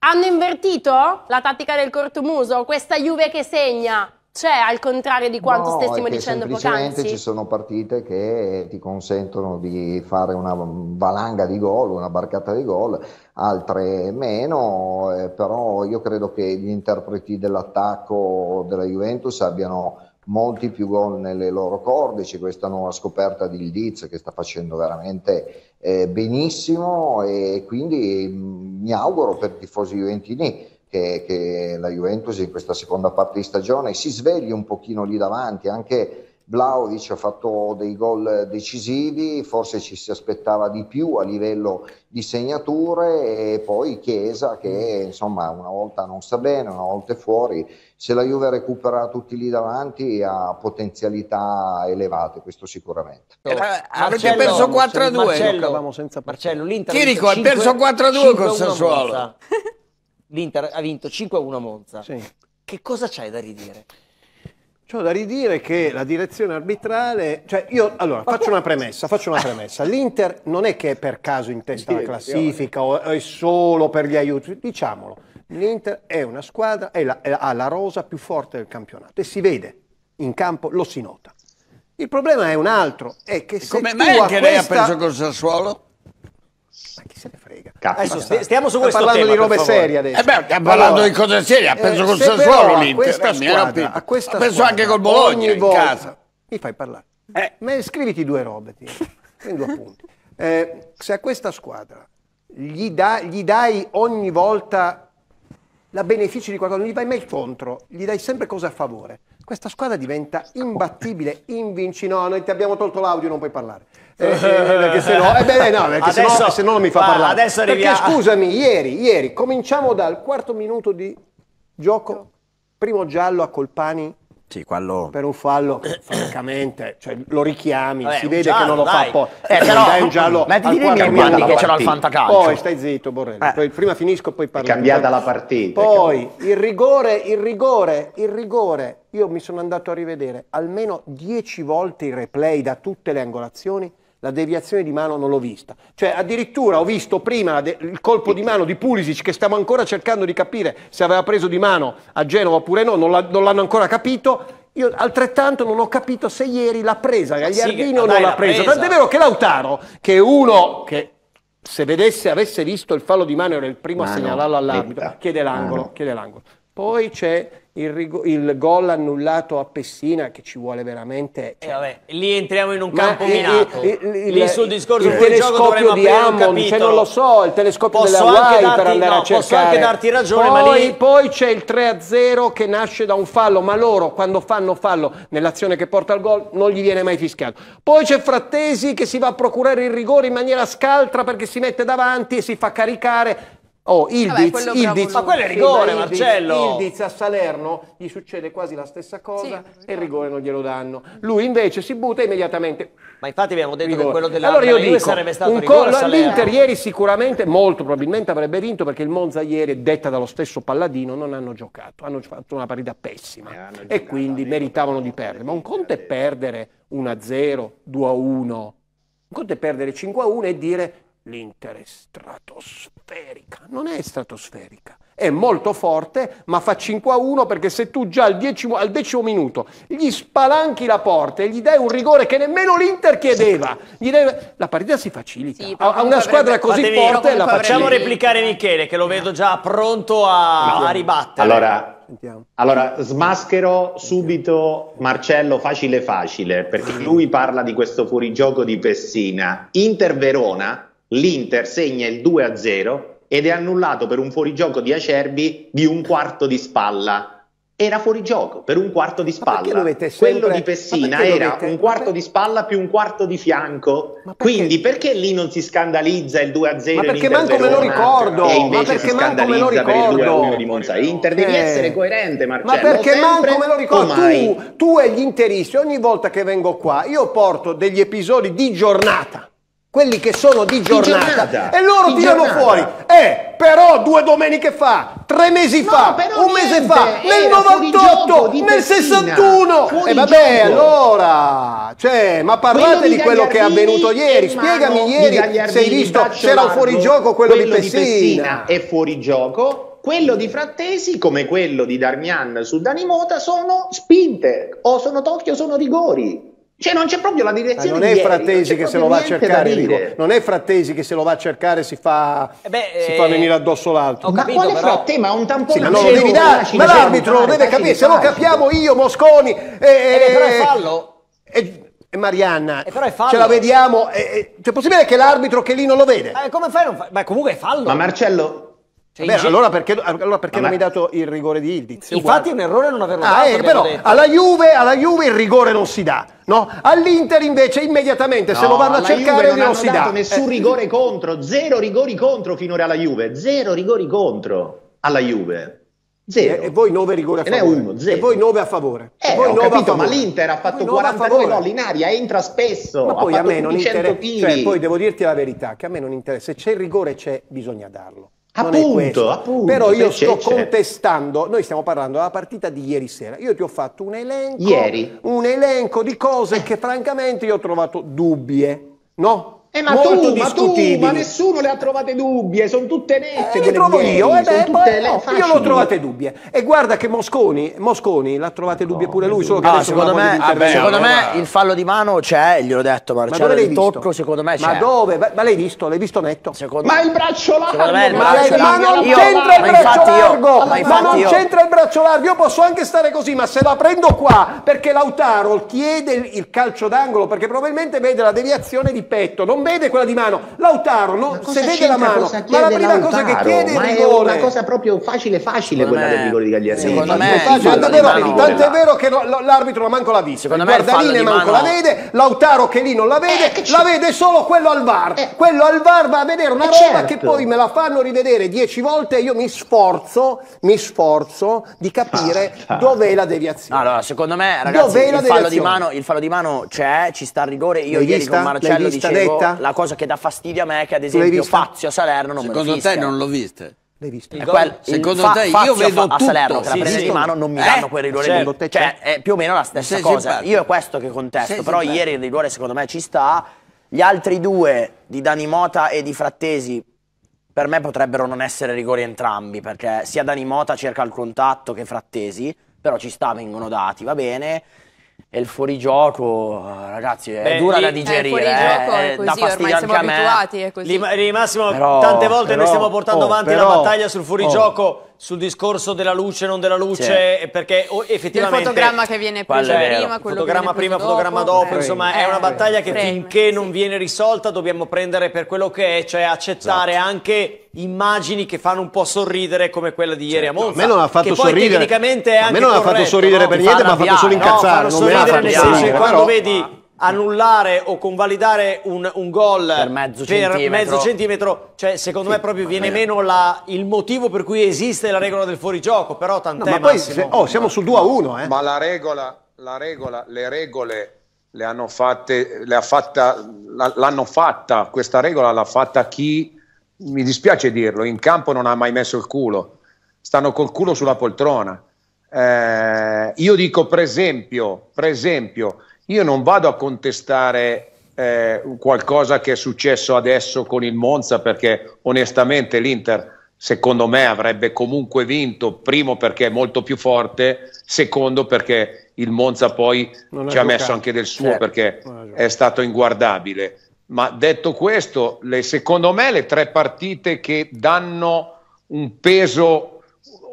hanno invertito la tattica del cortomuso, questa Juve che segna cioè, al contrario di quanto no, stessimo dicendo poc'anzi? ci sono partite che eh, ti consentono di fare una valanga di gol, una barcata di gol, altre meno, eh, però io credo che gli interpreti dell'attacco della Juventus abbiano molti più gol nelle loro corde, c'è questa nuova scoperta di Ildiz che sta facendo veramente eh, benissimo e quindi mh, mm, mi auguro per i tifosi juventini che, che, la Juventus in questa seconda parte di stagione si svegli un pochino lì davanti, anche Vlaovic ha fatto dei gol decisivi, forse ci si aspettava di più a livello di segnature e poi Chiesa che insomma una volta non sta bene, una volta è fuori, se la Juve recupera tutti lì davanti ha potenzialità elevate, questo sicuramente. Eh, avete perso 4 a 2. Marcello, Marcello, Marcello l'Inter Ti dico, ha perso 4 a 2 col Sassuolo. [laughs] l'Inter ha vinto 5-1 a Monza. Sì. Che cosa c'hai da ridire? C'ho da ridire che la direzione arbitrale, cioè io allora faccio una premessa, faccio una premessa. L'Inter non è che è per caso in testa alla classifica o è solo per gli aiuti, diciamolo. L'Inter è una squadra, è la, è, ha la rosa più forte del campionato e si vede in campo, lo si nota. Il problema è un altro, è che e se come mai anche questa... lei ha preso col Sassuolo? Ma chi se ne frega? Capita. Adesso stiamo su questo parlando di robe serie adesso. Eh beh, stiamo allora, parlando di cose serie, ha eh, preso eh, col Sassuolo l'Inter, ha preso anche col Bologna in volta. casa. Mi fai parlare. Eh. Me, scriviti due robe, ti. due appunti. Eh, se a questa squadra gli, da, gli dai ogni volta la benefici di qualcosa, non gli vai mai il contro, gli dai sempre cose a favore. Questa squadra diventa imbattibile, invincibile. No, ah, noi ti abbiamo tolto l'audio, non puoi parlare. Eh, eh, perché se no, eh, eh no, se, no, non mi fa parlare. Adesso perché scusami, ieri, ieri, cominciamo dal quarto minuto di gioco, primo giallo a Colpani sì, quello... Per un fallo, francamente, cioè, lo richiami, Vabbè, si vede giallo, che non lo dai. fa poi. Eh, però... Dai un giallo Ma ti direi che partita. c'era il fantacalcio. Poi stai zitto, Borrelli. Eh. Poi, prima finisco, poi parlo. È cambiata la partita. Poi il rigore, il rigore, il rigore. Io mi sono andato a rivedere almeno dieci volte i replay da tutte le angolazioni la deviazione di mano non l'ho vista. Cioè, addirittura ho visto prima de- il colpo di mano di Pulisic, che stiamo ancora cercando di capire se aveva preso di mano a Genova oppure no, non, la- non l'hanno ancora capito. Io altrettanto non ho capito se ieri l'ha presa Gagliardino sì, o non l'ha presa. presa. Tant'è vero che Lautaro, che è uno che se vedesse, avesse visto il fallo di mano, era il primo mano, a segnalarlo all'arbitro, chiede l'angolo, chiede l'angolo. Poi c'è il, il gol annullato a Pessina che ci vuole veramente... Eh, cioè. vabbè, lì entriamo in un Ma campo minato. Il, il, lì sul discorso il telescopio di Hammond, cioè non lo so, il telescopio posso della Hawaii darti, per andare no, a cercare. Posso anche darti ragione, poi, lì... Poi c'è il 3-0 che nasce da un fallo, ma loro quando fanno fallo nell'azione che porta al gol non gli viene mai fischiato. Poi c'è Frattesi che si va a procurare il rigore in maniera scaltra perché si mette davanti e si fa caricare Oh, Ildiz, Vabbè, Ildiz, ma quello è rigore, Ildiz, Marcello. Ildiz a Salerno gli succede quasi la stessa cosa sì. e il rigore non glielo danno. Lui invece si butta immediatamente. Ma infatti abbiamo detto rigore. che quello della allora io dico, sarebbe stato un rigore. Co- L'Inter ieri sicuramente, molto probabilmente avrebbe vinto perché il Monza ieri, detta dallo stesso Palladino, non hanno giocato. Hanno fatto una parità pessima eh, e, e quindi meritavano di perdere. Ma un conto è perdere 1-0, 2-1. Un conto è perdere 5-1 e dire l'Inter è stratosferica. Non è stratosferica, è molto forte, ma fa 5 a 1 perché se tu già al, decimo, al decimo minuto gli spalanchi la porta e gli dai un rigore che nemmeno l'Inter chiedeva, dai... la partita si facilita. Sì, a una squadra avrebbe... così Fatevi, forte la facciamo facilita. replicare Michele che lo vedo già pronto a, a ribattere. Allora, allora, smaschero subito Marcello facile facile, perché lui parla di questo fuorigioco di Pessina. Inter Verona l'Inter segna il 2-0 ed è annullato per un fuorigioco di Acerbi di un quarto di spalla. Era fuorigioco per un quarto di spalla. Sempre... Quello di Pessina era un quarto di spalla più un quarto di fianco. Perché? Quindi perché lì non si scandalizza il 2-0? Ma perché manco me lo ricordo. E invece ma si scandalizza per il 2-1 di Monza. Inter devi eh. essere coerente, Marcello. Ma perché manco me lo ricordo. Tu, tu e gli interisti, ogni volta che vengo qua, io porto degli episodi di giornata quelli che sono di giornata, di giornata. e loro di tirano giornata. fuori eh però due domeniche fa tre mesi no, fa un niente, mese fa nel 98 nel testina, 61 e eh, vabbè gioco. allora cioè ma parlate quello di, di quello che è avvenuto ieri spiegami ieri se hai visto c'era un fuorigioco quello, quello di Pessina, di Pessina è fuorigioco quello di Frattesi come quello di Darmian su Danimota sono spinte o sono tocchi o sono rigori cioè non c'è proprio la direzione Ma non è ieri, Frattesi che se lo va a cercare, dico, non è Frattesi che se lo va a cercare si fa, eh beh, si fa eh, venire addosso l'altro. ma quale però... Frattesi? Ma un tampone sì, ma non lo devi dare, ma l'arbitro lo deve capire, se lo capiamo io, Mosconi e, eh, eh, eh, però è fallo. E, e Marianna, fallo. ce la vediamo, cioè, è, è, cioè, possibile che l'arbitro che lì non lo vede? Eh, come fai a non fa... Ma comunque è fallo. Ma Marcello, cioè, Beh, allora perché, allora perché non mi hai dato il rigore di Ildiz? Infatti è un errore non averlo ah, dato. Eh, però alla Juve, alla Juve, il rigore non si dà. No? All'Inter invece immediatamente no, se lo vanno a cercare non, non si dà. nessun eh. rigore contro, zero rigori contro finora alla Juve, zero rigori contro alla Juve. Zero. Eh, e voi 9 rigori a favore. Uno, e voi 9 a favore. Eh, voi ho capito, ma l'Inter ha fatto 49 gol in aria, entra spesso. Ma poi a me non interessa. Cioè, poi devo dirti la verità, che a me non interessa. Se c'è il rigore c'è, bisogna darlo. Appunto, appunto, Però io sto contestando, noi stiamo parlando della partita di ieri sera, io ti ho fatto un elenco, ieri. un elenco di cose che francamente io ho trovato dubbie, no? Eh, ma tu, ma tu, ma nessuno le ha trovate dubbie, sono tutte nette. Eh, le trovo miei, io, eh beh, poi, no, io le ho trovate dubbie. E guarda che Mosconi, Mosconi l'ha trovate dubbie no, pure lui, solo che ah, secondo me, ah, secondo allora... me il fallo di mano c'è, gliel'ho detto Marcello, ma il tocco secondo me c'è. Ma dove? Ma l'hai visto? L'hai visto netto? Secondo... Ma il braccio largo! Secondo me ma, non c'entra il braccio largo! Ma non c'entra il braccio largo, io posso anche stare così, ma se la prendo qua, perché Lautaro chiede il calcio d'angolo, perché probabilmente vede la deviazione di petto, non vede quella di mano. Lautaro, no, se vede la mano, ma la prima cosa che chiede è il rigore. È una cosa proprio facile, facile Secondo quella me. del rigore di Gagliardini. Secondo me, tant'è vero, tant'è vero che l'arbitro la manco la vista. Guardanine manco la vede, Lautaro che lì non la eh, vede, eh, la vede solo quello al VAR. Eh. Quello al VAR va a vedere una eh, roba certo. che poi me la fanno rivedere dieci volte e io mi sforzo, mi sforzo di capire ah, ah. dov'è la deviazione. Allora, secondo me, ragazzi, il fallo, mano, il fallo, di mano, c'è, ci sta il rigore. Io ieri vista? con Marcello dicevo... Detta? vista? La cosa che dà fastidio a me è che, ad esempio, Fazio a Salerno non Secondo me lo Secondo te non l'ho vista? L'hai visto? Quel, Secondo fa, te io vedo fa, a Salerno che sì, la prende di mano non mi eh? danno quel rigore certo. lì. Cioè, è più o meno la stessa Sei cosa. Simpatico. Io è questo che contesto, Sei però simpatico. ieri il rigore secondo me ci sta. Gli altri due di Dani Mota e di Frattesi per me potrebbero non essere rigori entrambi, perché sia Dani Mota cerca il contatto che Frattesi, però ci sta, vengono dati, va bene. E il fuorigioco, ragazzi, è Beh, dura lì, da digerire. Eh, fuorigioco eh, è eh, così, ormai siamo abituati, è così. Lì, Massimo, però, tante volte però, noi stiamo portando oh, avanti però, la battaglia sul fuorigioco. Oh sul discorso della luce, non della luce, cioè. perché oh, effettivamente... Il fotogramma che viene preso cioè, prima, quello fotogramma prima, dopo, fotogramma dopo, eh, insomma eh, è una battaglia che frame, finché non viene risolta dobbiamo prendere per quello che è, cioè accettare esatto. anche immagini che fanno un po' sorridere come quella di ieri a certo. Monza. A me non ha fatto sorridere. Tecnicamente è anche a me non corretto, ha fatto sorridere no? per niente, ma ha fatto solo incazzare. No, non sorridere nel senso che quando vedi annullare o convalidare un, un gol per, mezzo, per centimetro. mezzo, centimetro. cioè secondo sì, me proprio viene meno la, il motivo per cui esiste la regola del fuorigioco, però tant'è no, ma poi, oh, siamo sul 2 a 1, eh. Ma la regola, la regola, le regole le hanno fatte, le ha fatta, l'hanno fatta, questa regola l'ha fatta chi, mi dispiace dirlo, in campo non ha mai messo il culo, stanno col culo sulla poltrona. Eh, io dico per esempio, per esempio io non vado a contestare eh, qualcosa che è successo adesso con il Monza perché onestamente l'Inter secondo me avrebbe comunque vinto, primo perché è molto più forte, secondo perché il Monza poi ci ha messo anche del suo certo. perché è stato inguardabile. Ma detto questo, le, secondo me le tre partite che danno un peso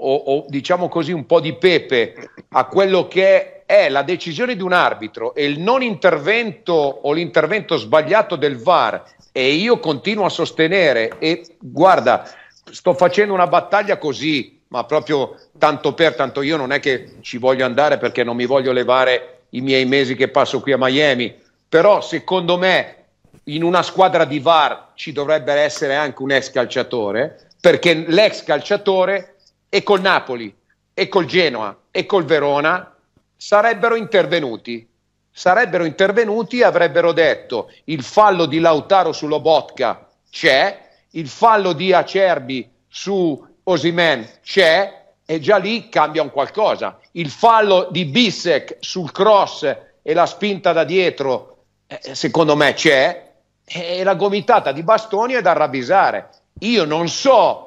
o, o diciamo così un po' di pepe a quello che è è la decisione di un arbitro e il non intervento o l'intervento sbagliato del VAR e io continuo a sostenere e guarda, sto facendo una battaglia così, ma proprio tanto per tanto io non è che ci voglio andare perché non mi voglio levare i miei mesi che passo qui a Miami, però secondo me in una squadra di VAR ci dovrebbe essere anche un ex calciatore, perché l'ex calciatore è col Napoli, è col Genoa, è col Verona, sarebbero intervenuti. Sarebbero intervenuti e avrebbero detto il fallo di Lautaro sull'Obotka c'è, il fallo di Acerbi su Osimen c'è e già lì cambia un qualcosa. Il fallo di Bissek sul cross e la spinta da dietro, eh, secondo me c'è, e la gomitata di Bastoni è da ravvisare. Io non so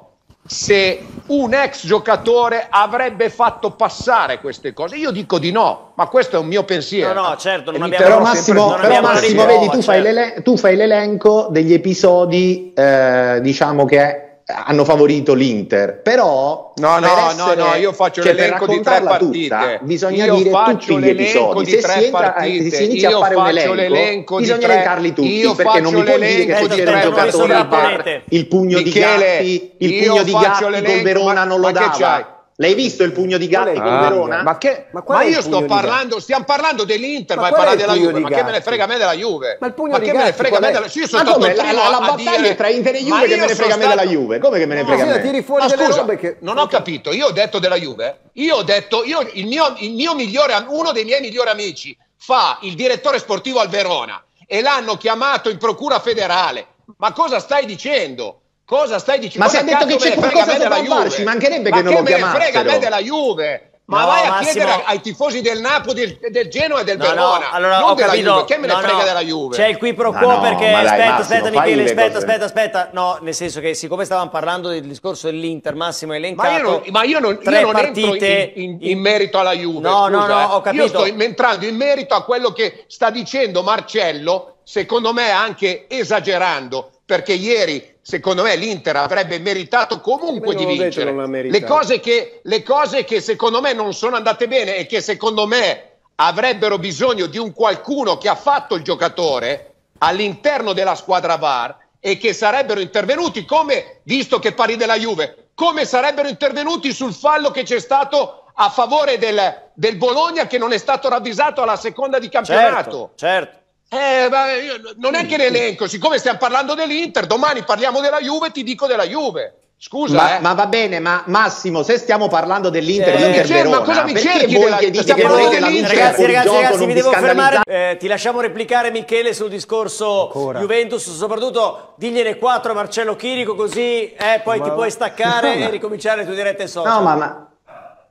se un ex giocatore avrebbe fatto passare queste cose. Io dico di no, ma questo è un mio pensiero. No, no, certo, non eh, abbiamo però Massimo, sempre, però Massimo vedi, tu, certo. fai tu, fai l'elenco degli episodi, eh, diciamo che hanno favorito l'Inter, però no, no, essere, no, no, io faccio cioè, l'elenco di tre partite. Tutta, bisogna io dire tutti gli episodi. Se si, entra, se si inizia a fare un elenco, bisogna tre, elencarli tutti io perché non mi puoi dire che Pochettino un giocatore al bar, il pugno Michele, di Gatti, il pugno di Gatti con Verona non lo dava. L'hai visto il pugno di Gatti con ah, Verona? Ma, che, ma, ma io sto parlando, stiamo parlando dell'Inter, ma, ma della Juve, ma che me ne frega a me della Juve? Ma il pugno ma che me ne frega a me della Juve? Io sono ma come, la, la, la battaglia dire... tra Inter e Juve che me ne frega a me della Juve? Come che me ne frega no, me? Tiri fuori ma scusa, che... non ho capito, io ho detto della Juve, io ho detto, io, il mio, il mio migliore, uno dei miei migliori amici fa il direttore sportivo al Verona e l'hanno chiamato in procura federale, ma cosa stai dicendo? Cosa stai dicendo? Ma se ha detto che c'è qualcosa da parlarci, Juve. mancherebbe ma che non lo chiamassero. Ma che me frega me della Juve? Ma no, vai a Massimo... chiedere ai tifosi del Napoli, del Genoa e del Verona, no, allora, non della capito. Juve. Che me ne no, frega della Juve? C'è il qui pro quo perché dai, aspetta, Massimo, aspetta Michele, aspetta, aspetta, aspetta. No, nel senso che siccome stavamo parlando del discorso dell'Inter, Massimo ha elencato Ma io non, ma io non, io non partite... in, in, in, merito alla Juve, No, scusa, no, no, eh. ho capito. Io sto entrando in merito a quello che sta dicendo Marcello, secondo me anche esagerando perché ieri secondo me l'Inter avrebbe meritato comunque di vincere. Le cose, che, le cose che secondo me non sono andate bene e che secondo me avrebbero bisogno di un qualcuno che ha fatto il giocatore all'interno della squadra VAR e che sarebbero intervenuti come, visto che parli della Juve, come sarebbero intervenuti sul fallo che c'è stato a favore del, del Bologna che non è stato ravvisato alla seconda di campionato. Certo, certo. Eh, io, non è che l'elenco, siccome stiamo parlando dell'Inter, domani parliamo della Juve, ti dico della Juve. Scusa, ma, eh. ma, va bene, ma Massimo, se stiamo parlando dell'Inter, eh, l'Inter cioè, Verona, ma cosa mi cerchi voi della, che dite che volete la vincere Ragazzi, ragazzi, ragazzi, mi devo fermare. Eh, ti lasciamo replicare Michele sul discorso Ancora. Juventus, soprattutto digliene quattro a Marcello Chirico, così eh, poi ma... ti puoi staccare [laughs] e ricominciare le tue dirette social. No, ma, ma...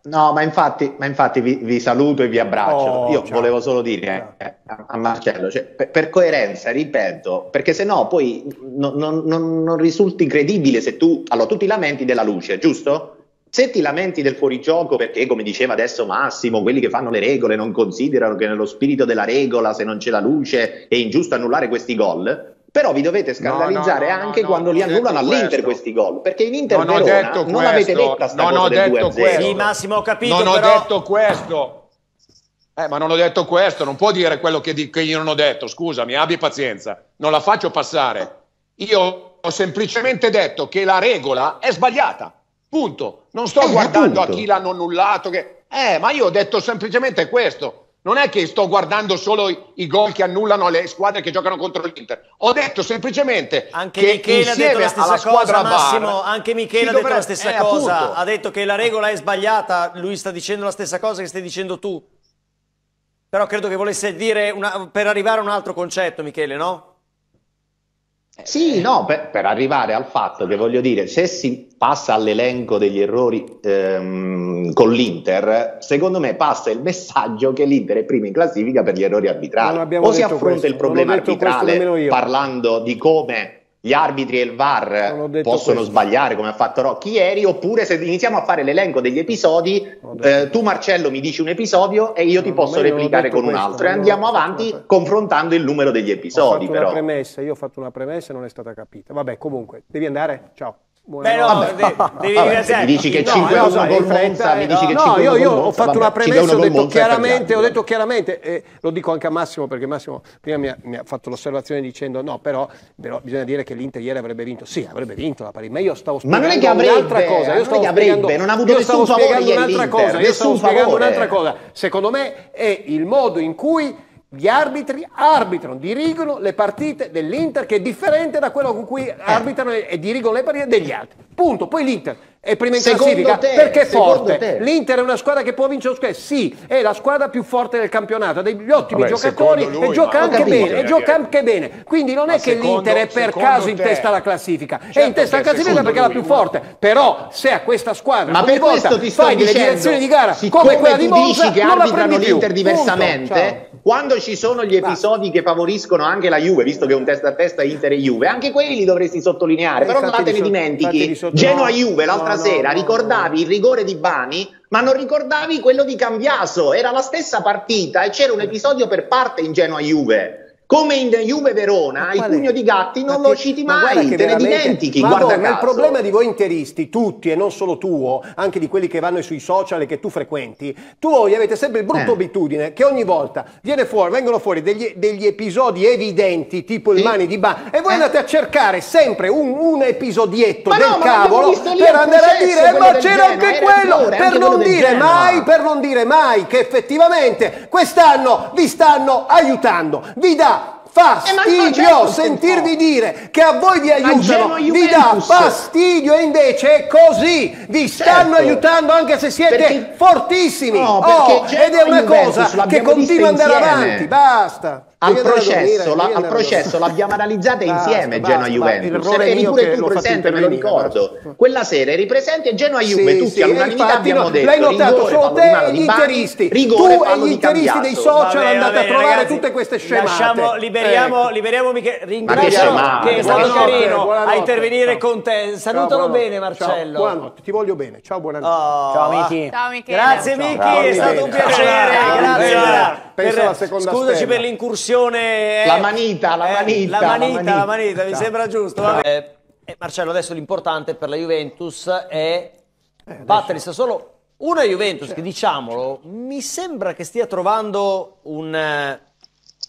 No, ma infatti, ma infatti vi, vi, saluto e vi abbraccio. Oh, Io ciao. volevo solo dire eh, a Marcello, cioè, per, per, coerenza, ripeto, perché se no poi non, non, non, risulti credibile se tu... Allora, tu ti lamenti della luce, giusto? Se ti lamenti del fuorigioco perché, come diceva adesso Massimo, quelli che fanno le regole non considerano che nello spirito della regola, se non c'è la luce, è ingiusto annullare questi gol, però vi dovete scandalizzare no, no, anche quando li annullano all'Inter questo. questi gol, perché in Inter non, Verona, non questo. avete detta sta non cosa ho detto questo. Sì, Massimo, ho capito, Non però... ho detto questo. Eh, ma non ho detto questo, non può dire quello che, di, che io non ho detto, scusami, abbi pazienza, non la faccio passare. Io ho semplicemente detto che la regola è sbagliata, punto. Non sto eh, guardando appunto. a chi l'hanno annullato. Che... Eh, ma io ho detto semplicemente questo non è che sto guardando solo i, gol che annullano le squadre che giocano contro l'Inter. Ho detto semplicemente anche che Michele ha detto la stessa cosa, Massimo, bar, anche Michele ha detto dovrebbe, la stessa eh, cosa, appunto. ha detto che la regola è sbagliata, lui sta dicendo la stessa cosa che stai dicendo tu. Però credo che volesse dire una, per arrivare a un altro concetto, Michele, no? Sì, eh, no, per, per, arrivare al fatto che voglio dire, se si passa all'elenco degli errori ehm, con l'Inter, secondo me passa il messaggio che l'Inter è prima in classifica per gli errori arbitrali. O si affronta questo, il problema arbitrale parlando di come gli arbitri e il VAR possono questo. sbagliare come ha fatto Rocchi ieri, oppure se iniziamo a fare l'elenco degli episodi, eh, tu Marcello mi dici un episodio e io ti posso replicare con questo, un altro e andiamo avanti fatto... confrontando il numero degli episodi. Ho fatto però. una premessa, io ho fatto una premessa e non è stata capita. Vabbè, comunque, devi andare? Ciao. Beh, no, devi, ringraziare. Mi dici che 5 a 1 no, con Monza, mi dici che 5-1 no, 5 io, io ho fatto vabbè, una premessa, ho detto, chiaramente, ho detto chiaramente, e lo dico anche a Massimo perché Massimo prima mi ha, mi ha fatto l'osservazione dicendo no, però, però, bisogna dire che l'Inter ieri avrebbe vinto. Sì, avrebbe vinto la pari, ma io stavo spiegando ma non è che avrebbe, un'altra eh, cosa. Io stavo non avrebbe, non ha avuto io stavo spiegando un'altra cosa, io stavo spiegando un'altra cosa. Secondo me è il modo in cui gli arbitri arbitrano, dirigono le partite dell'Inter che è differente da quello con cui eh. arbitrano e dirigono le partite degli altri. Punto. Poi l'Inter è prima in secondo classifica te, perché è forte. Te. L'Inter è una squadra che può vincere lo scudetto, sì, è la squadra più forte del campionato, ha degli ottimi Vabbè, giocatori lui, e gioca anche capito, bene, e gioca cioè, anche bene. Quindi non ma è che secondo, l'Inter è per caso te. in testa alla classifica, certo, è in certo, testa alla classifica perché è la più forte, però se a questa squadra ma ogni volta fai delle direzioni di gara come quella di Monza, che non la prendi più. l'Inter diversamente, quando ci sono gli episodi che favoriscono anche la Juve, visto che è un testa a testa Inter e Juve, anche quelli li dovresti sottolineare, eh, però non te ne dimentichi. Genoa-Juve, l'altro l'altra no, sera, no, ricordavi il rigore di Bani, ma non ricordavi quello di Cambiaso. Era la stessa partita e c'era un episodio per parte in Genoa Juve come in Juve Verona, il pugno di gatti non ma lo citi mai, te ne dimentichi. Madonna, guarda ma il problema di voi interisti, tutti e non solo tuo, anche di quelli che vanno sui social e che tu frequenti, tu voi avete sempre il brutto eh. abitudine che ogni volta fuori, vengono fuori degli, degli, episodi evidenti, tipo il mani di ba, e voi eh. andate a cercare sempre un, un episodietto ma del no, cavolo per andare a dire eh, ma c'era anche quello, per anche non dire mai, per non dire mai che effettivamente quest'anno vi stanno aiutando, vi dà fastidio eh, sentirvi ecco dire che a voi vi aiutano, vi dà fastidio e invece è così, vi stanno certo. aiutando anche se siete perché... fortissimi no, oh, ed è una cosa che continua ad andare avanti, basta al processo, la, al processo l'abbiamo analizzata insieme Genoa Juventus. Eri pure tu presente, me lo ricordo. Quella sera eri presente Genoa Juve, tutti all'unanimità abbiamo detto. L'hai notato solo te e gli interisti. Tu e gli interisti dei social andate a trovare tutte queste scemate. Liberiamo ecco. liberiamo Michele. ringrazio Ringraziamo che è stato carino a intervenire con te. Salutalo bene Marcello. ti voglio bene. Ciao, buonanotte. Oh. Ciao Michi. Grazie Michi, è stato un piacere. Grazie. Penso alla seconda scusaci stella. per l'incursione. Eh, la manita, la manita. Eh, la manita, la manita, mi sembra giusto. Eh, eh, Marcello, adesso l'importante per la Juventus è eh, battere solo una Juventus che, diciamolo, mi sembra che stia trovando un eh,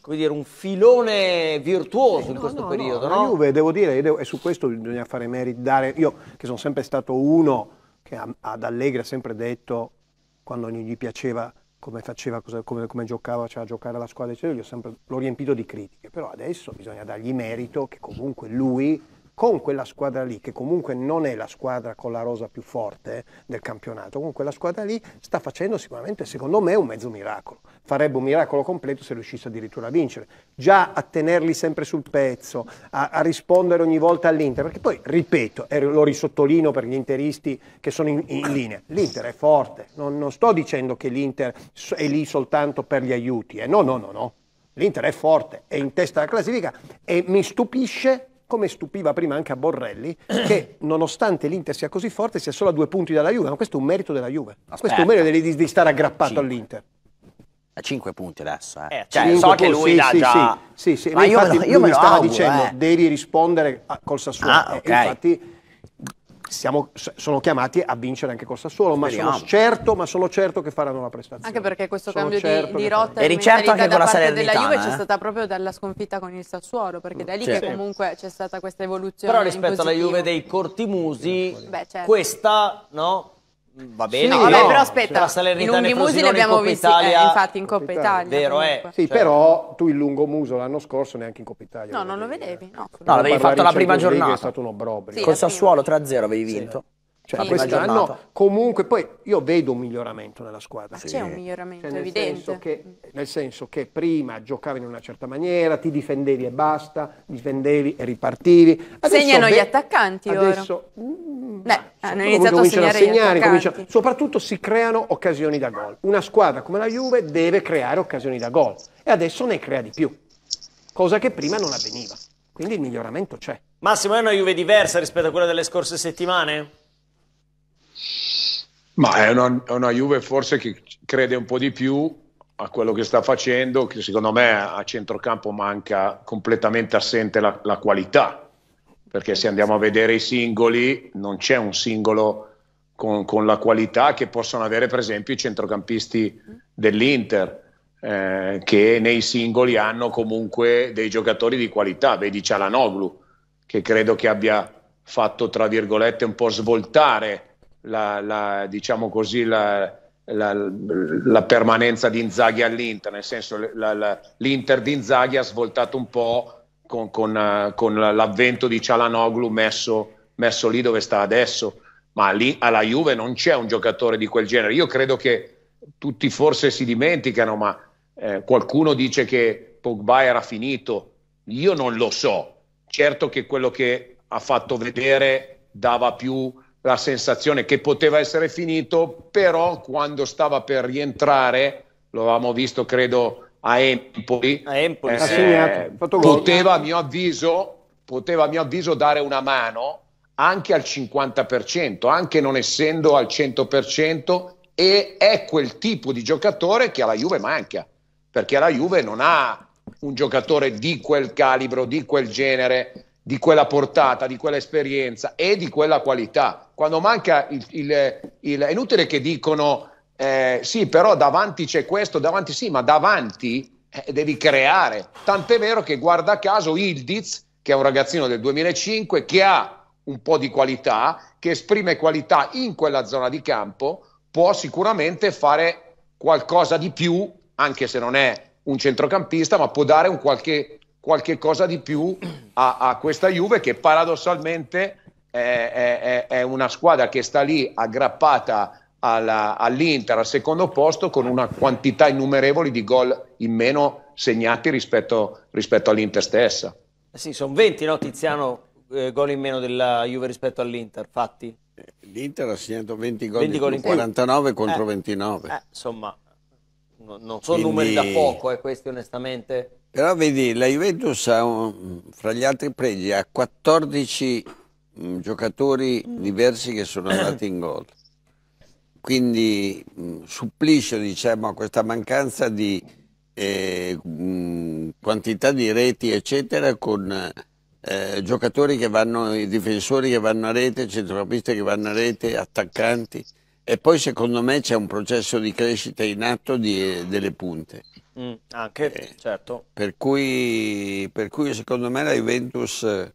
come dire, un filone virtuoso eh, no, in questo no, periodo. No. no? La Juve, devo dire, e su questo bisogna fare meriti, dare, io che sono sempre stato uno che ad Allegri ha sempre detto, quando gli piaceva come faceva, come, come giocava, faceva giocare la squadra, eccetera, io sempre l'ho riempito di critiche, però adesso bisogna dargli merito che comunque lui con quella squadra lì, che comunque non è la squadra con la rosa più forte del campionato, con quella squadra lì sta facendo sicuramente, secondo me, un mezzo miracolo. Farebbe un miracolo completo se riuscisse addirittura a vincere. Già a tenerli sempre sul pezzo, a, a rispondere ogni volta all'Inter, perché poi, ripeto, e lo risottolino per gli interisti che sono in, in linea, l'Inter è forte, non, non sto dicendo che l'Inter è lì soltanto per gli aiuti, eh. no, no, no, no. L'Inter è forte, è in testa alla classifica e mi stupisce come stupiva prima anche a Borrelli, che [clears throat] nonostante l'Inter sia così forte, sia solo a due punti dalla Juve, ma questo è un merito della Juve. Aspetta. Questo è un merito di, di stare aggrappato Cinque. all'Inter. A 5 punti adesso, eh. eh cioè, so che lui sì, dà sì, già... Sì, sì, sì. Ma, ma io, infatti, lo, io me lo auguro, dicendo, eh. devi rispondere a, col Sassuolo. Ah, okay. infatti siamo, sono chiamati a vincere anche col Sassuolo, ma sono, certo, ma sono, certo, che faranno la prestazione. Anche perché questo sono cambio certo di, di rotta e certo anche con la parte della Juve eh? c'è stata proprio dalla sconfitta con il Sassuolo, perché da lì certo. che comunque c'è stata questa evoluzione Però rispetto alla Juve dei cortimusi, Beh, certo. questa no, Va bene, sì, Vabbè, no, però aspetta, la Salernitana i lunghi ne abbiamo visti, Italia, eh, infatti in Coppa Italia. Italia. Vero, eh. Sì, cioè... però tu il lungo muso l'anno scorso neanche in Coppa Italia. No, non lo vedevi. No, no l'avevi fatto la prima giornata. È stato un obbrobrio. Sì, Col Sassuolo 3-0 avevi vinto. Sì. Cioè, sì, quest'anno comunque poi io vedo un miglioramento nella squadra. C'è un miglioramento cioè, nel evidente. Senso che, nel senso che prima giocavi in una certa maniera, ti difendevi e basta, difendevi e ripartivi. Adesso Segnano beh, gli attaccanti adesso, ora. Mm, Mh, Beh, hanno iniziato a segnare, a segnare cominciano, soprattutto si creano occasioni da gol. Una squadra come la Juve deve creare occasioni da gol e adesso ne crea di più, cosa che prima non avveniva. Quindi il miglioramento c'è. Massimo, è una Juve diversa rispetto a quella delle scorse settimane? Ma è una, è una, Juve forse che crede un po' di più a quello che sta facendo, che secondo me a centrocampo manca completamente assente la, la qualità, perché se andiamo a vedere i singoli non c'è un singolo con, con la qualità che possono avere per esempio i centrocampisti dell'Inter. Eh, che nei singoli hanno comunque dei giocatori di qualità, vedi Cialanoglu che credo che abbia fatto tra virgolette un po' svoltare la, la, diciamo così, la, la, permanenza di Inzaghi all'Inter, nel senso l'Inter di Inzaghi ha svoltato un po' con, con, eh, con l'avvento di Cialanoglu messo, messo, lì dove sta adesso, ma lì alla Juve non c'è un giocatore di quel genere. Io credo che tutti forse si dimenticano, ma eh, qualcuno dice che Pogba era finito, io non lo so. Certo che quello che ha fatto vedere dava più la sensazione che poteva essere finito, però quando stava per rientrare, lo avevamo visto credo a Empoli, a Empoli eh, eh, poteva, a mio avviso, poteva a mio avviso dare una mano anche al 50%, anche non essendo al 100% e è quel tipo di giocatore che alla Juve manca, perché la Juve non ha un giocatore di quel calibro, di quel genere, di quella portata, di quella esperienza e di quella qualità. Quando manca il... il, il è inutile che dicono eh, sì, però davanti c'è questo, davanti sì, ma davanti eh, devi creare. Tant'è vero che guarda caso Ildiz, che è un ragazzino del 2005, che ha un po' di qualità, che esprime qualità in quella zona di campo, può sicuramente fare qualcosa di più, anche se non è un centrocampista, ma può dare un qualche qualche cosa di più a, a questa Juve che paradossalmente è, è, è, una squadra che sta lì aggrappata alla, all'Inter al secondo posto con una quantità innumerevole di gol in meno segnati rispetto, rispetto all'Inter stessa. Eh sì, sono 20, no Tiziano, eh, gol in meno della Juve rispetto all'Inter, fatti? L'Inter ha segnato 20 gol, 20 gol in 49 più. contro eh, 29. Eh, insomma, no, non sono Quindi... numeri da poco, eh, questi onestamente. Però vedi, la Juventus ha, un, fra gli altri pregi, ha 14 mh, mm, giocatori diversi che sono andati in gol. Quindi mh, mm, supplisce diciamo, a questa mancanza di eh, mh, mm, quantità di reti, eccetera, con eh, giocatori che vanno, difensori che vanno a rete, centrocampisti che vanno a rete, attaccanti. E poi secondo me c'è un processo di crescita in atto di, eh, delle punte. Mm, anche, eh, certo. Per cui, per cui secondo me la Juventus eh,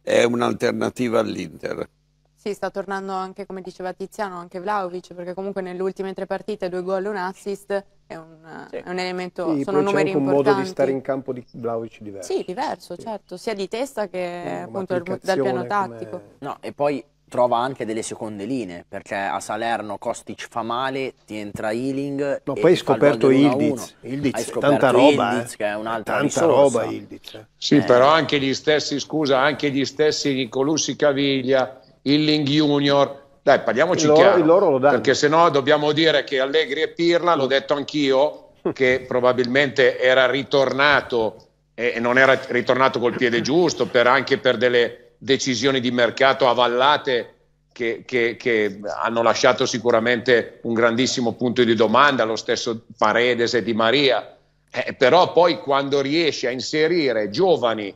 è un'alternativa all'Inter. Sì, sta tornando anche, come diceva Tiziano, anche Vlaovic, perché comunque nelle ultime tre partite due gol e un assist è un, sì. è un elemento, sì, sono numeri importanti. un modo di stare in campo di Vlaovic diverso. Sì, diverso, sì. certo, sia di testa che no, appunto dal piano tattico. Come... No, e poi trova anche delle seconde linee, perché a Salerno Kostic fa male, ti entra Healing. No, poi hai scoperto Ildiz, Ildiz hai scoperto tanta roba, Ildiz, eh? che è un'altra tanta risorsa. roba Ildiz. Eh? Sì, eh. però anche gli stessi, scusa, anche gli stessi Nicolussi Caviglia, Illing Junior, dai, parliamoci loro, chiaro, loro lo danno. perché sennò dobbiamo dire che Allegri e Pirla, l'ho detto anch'io, [laughs] che probabilmente era ritornato e non era ritornato col piede giusto, per, anche per delle decisioni di mercato avallate che, che, che, hanno lasciato sicuramente un grandissimo punto di domanda, lo stesso Paredes e Di Maria, eh, però poi quando riesce a inserire giovani,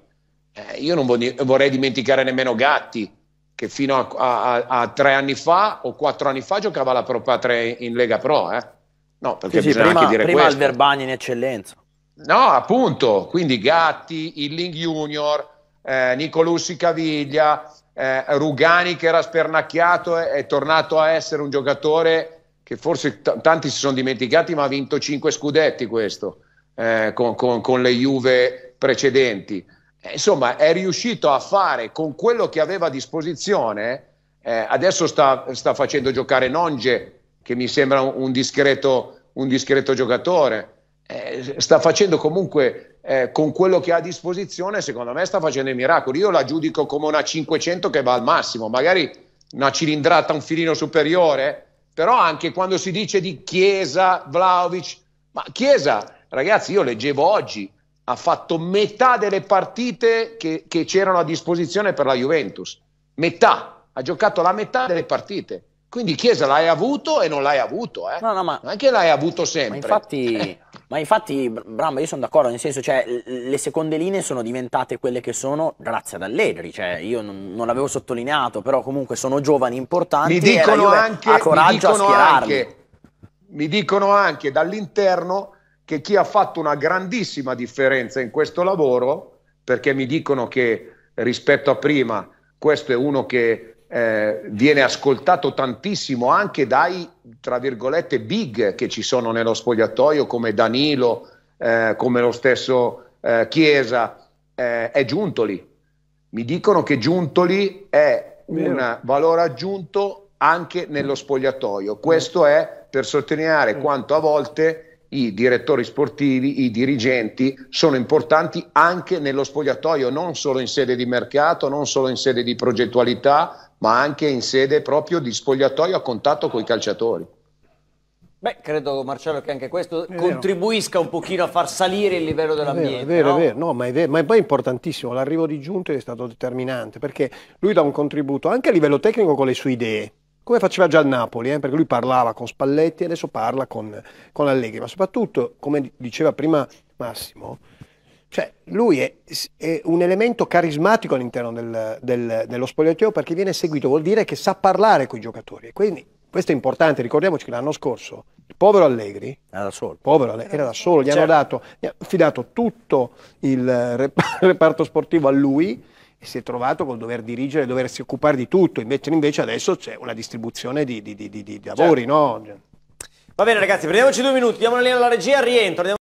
eh, io non vorrei dimenticare nemmeno Gatti, che fino a, a, a, tre anni fa o quattro anni fa giocava la Pro Patria in Lega Pro, eh? No, perché sì, bisogna prima, anche dire prima questo. Prima Alverbagni in eccellenza. No, appunto, quindi Gatti, il Ling Junior, eh, Nicolussi Caviglia, eh, Rugani che era spernacchiato è, eh, è tornato a essere un giocatore che forse t- tanti si sono dimenticati, ma ha vinto 5 scudetti questo eh, con, con, con, le Juve precedenti. Eh, insomma, è riuscito a fare con quello che aveva a disposizione. Eh, adesso sta, sta, facendo giocare Nonge, che mi sembra un, discreto, un discreto giocatore. sta facendo comunque eh, con quello che ha a disposizione, secondo me sta facendo i miracoli. Io la giudico come una 500 che va al massimo, magari una cilindrata un filino superiore, però anche quando si dice di Chiesa, Vlaovic, ma Chiesa, ragazzi, io leggevo oggi, ha fatto metà delle partite che, che c'erano a disposizione per la Juventus, metà, ha giocato la metà delle partite quindi Chiesa l'hai avuto e non l'hai avuto, eh? No, no, ma... Non è che l'hai avuto sempre. Ma infatti, ma infatti Bram, io sono d'accordo, nel senso, cioè, le seconde linee sono diventate quelle che sono grazie ad Allegri, cioè, io non, non l'avevo sottolineato, però comunque sono giovani importanti mi dicono e anche, ha coraggio mi dicono a anche, mi dicono anche dall'interno che chi ha fatto una grandissima differenza in questo lavoro, perché mi dicono che rispetto a prima questo è uno che eh, viene ascoltato tantissimo anche dai, tra virgolette, big che ci sono nello spogliatoio come Danilo, eh, come lo stesso eh, Chiesa, eh, è Giuntoli. Mi dicono che Giuntoli è un valore aggiunto anche nello spogliatoio. Questo è per sottolineare eh. quanto a volte i direttori sportivi, i dirigenti sono importanti anche nello spogliatoio, non solo in sede di mercato, non solo in sede di progettualità, ma anche in sede proprio di spogliatoio a contatto con i calciatori. Beh, credo Marcello che anche questo è contribuisca vero. un pochino a far salire il livello dell'ambiente. È vero, no? è vero. No, ma, è vero. ma è poi importantissimo, l'arrivo di Giunto è stato determinante perché lui dà un contributo anche a livello tecnico con le sue idee, come faceva già il Napoli, eh, perché lui parlava con Spalletti e adesso parla con, con Allegri, ma soprattutto, come diceva prima Massimo, cioè, lui è, è, un elemento carismatico all'interno del, del, dello spogliatoio perché viene seguito, vuol dire che sa parlare con i giocatori. quindi questo è importante, ricordiamoci che l'anno scorso il povero Allegri era da solo, povero Allegri, era da solo gli, certo. hanno dato, gli hanno affidato tutto il [laughs] reparto sportivo a lui e si è trovato col dover dirigere, doversi occupare di tutto, invece, invece adesso c'è una distribuzione di, di, di, di lavori. Certo. No? Va bene ragazzi, prendiamoci due minuti, diamo la linea alla regia, rientro.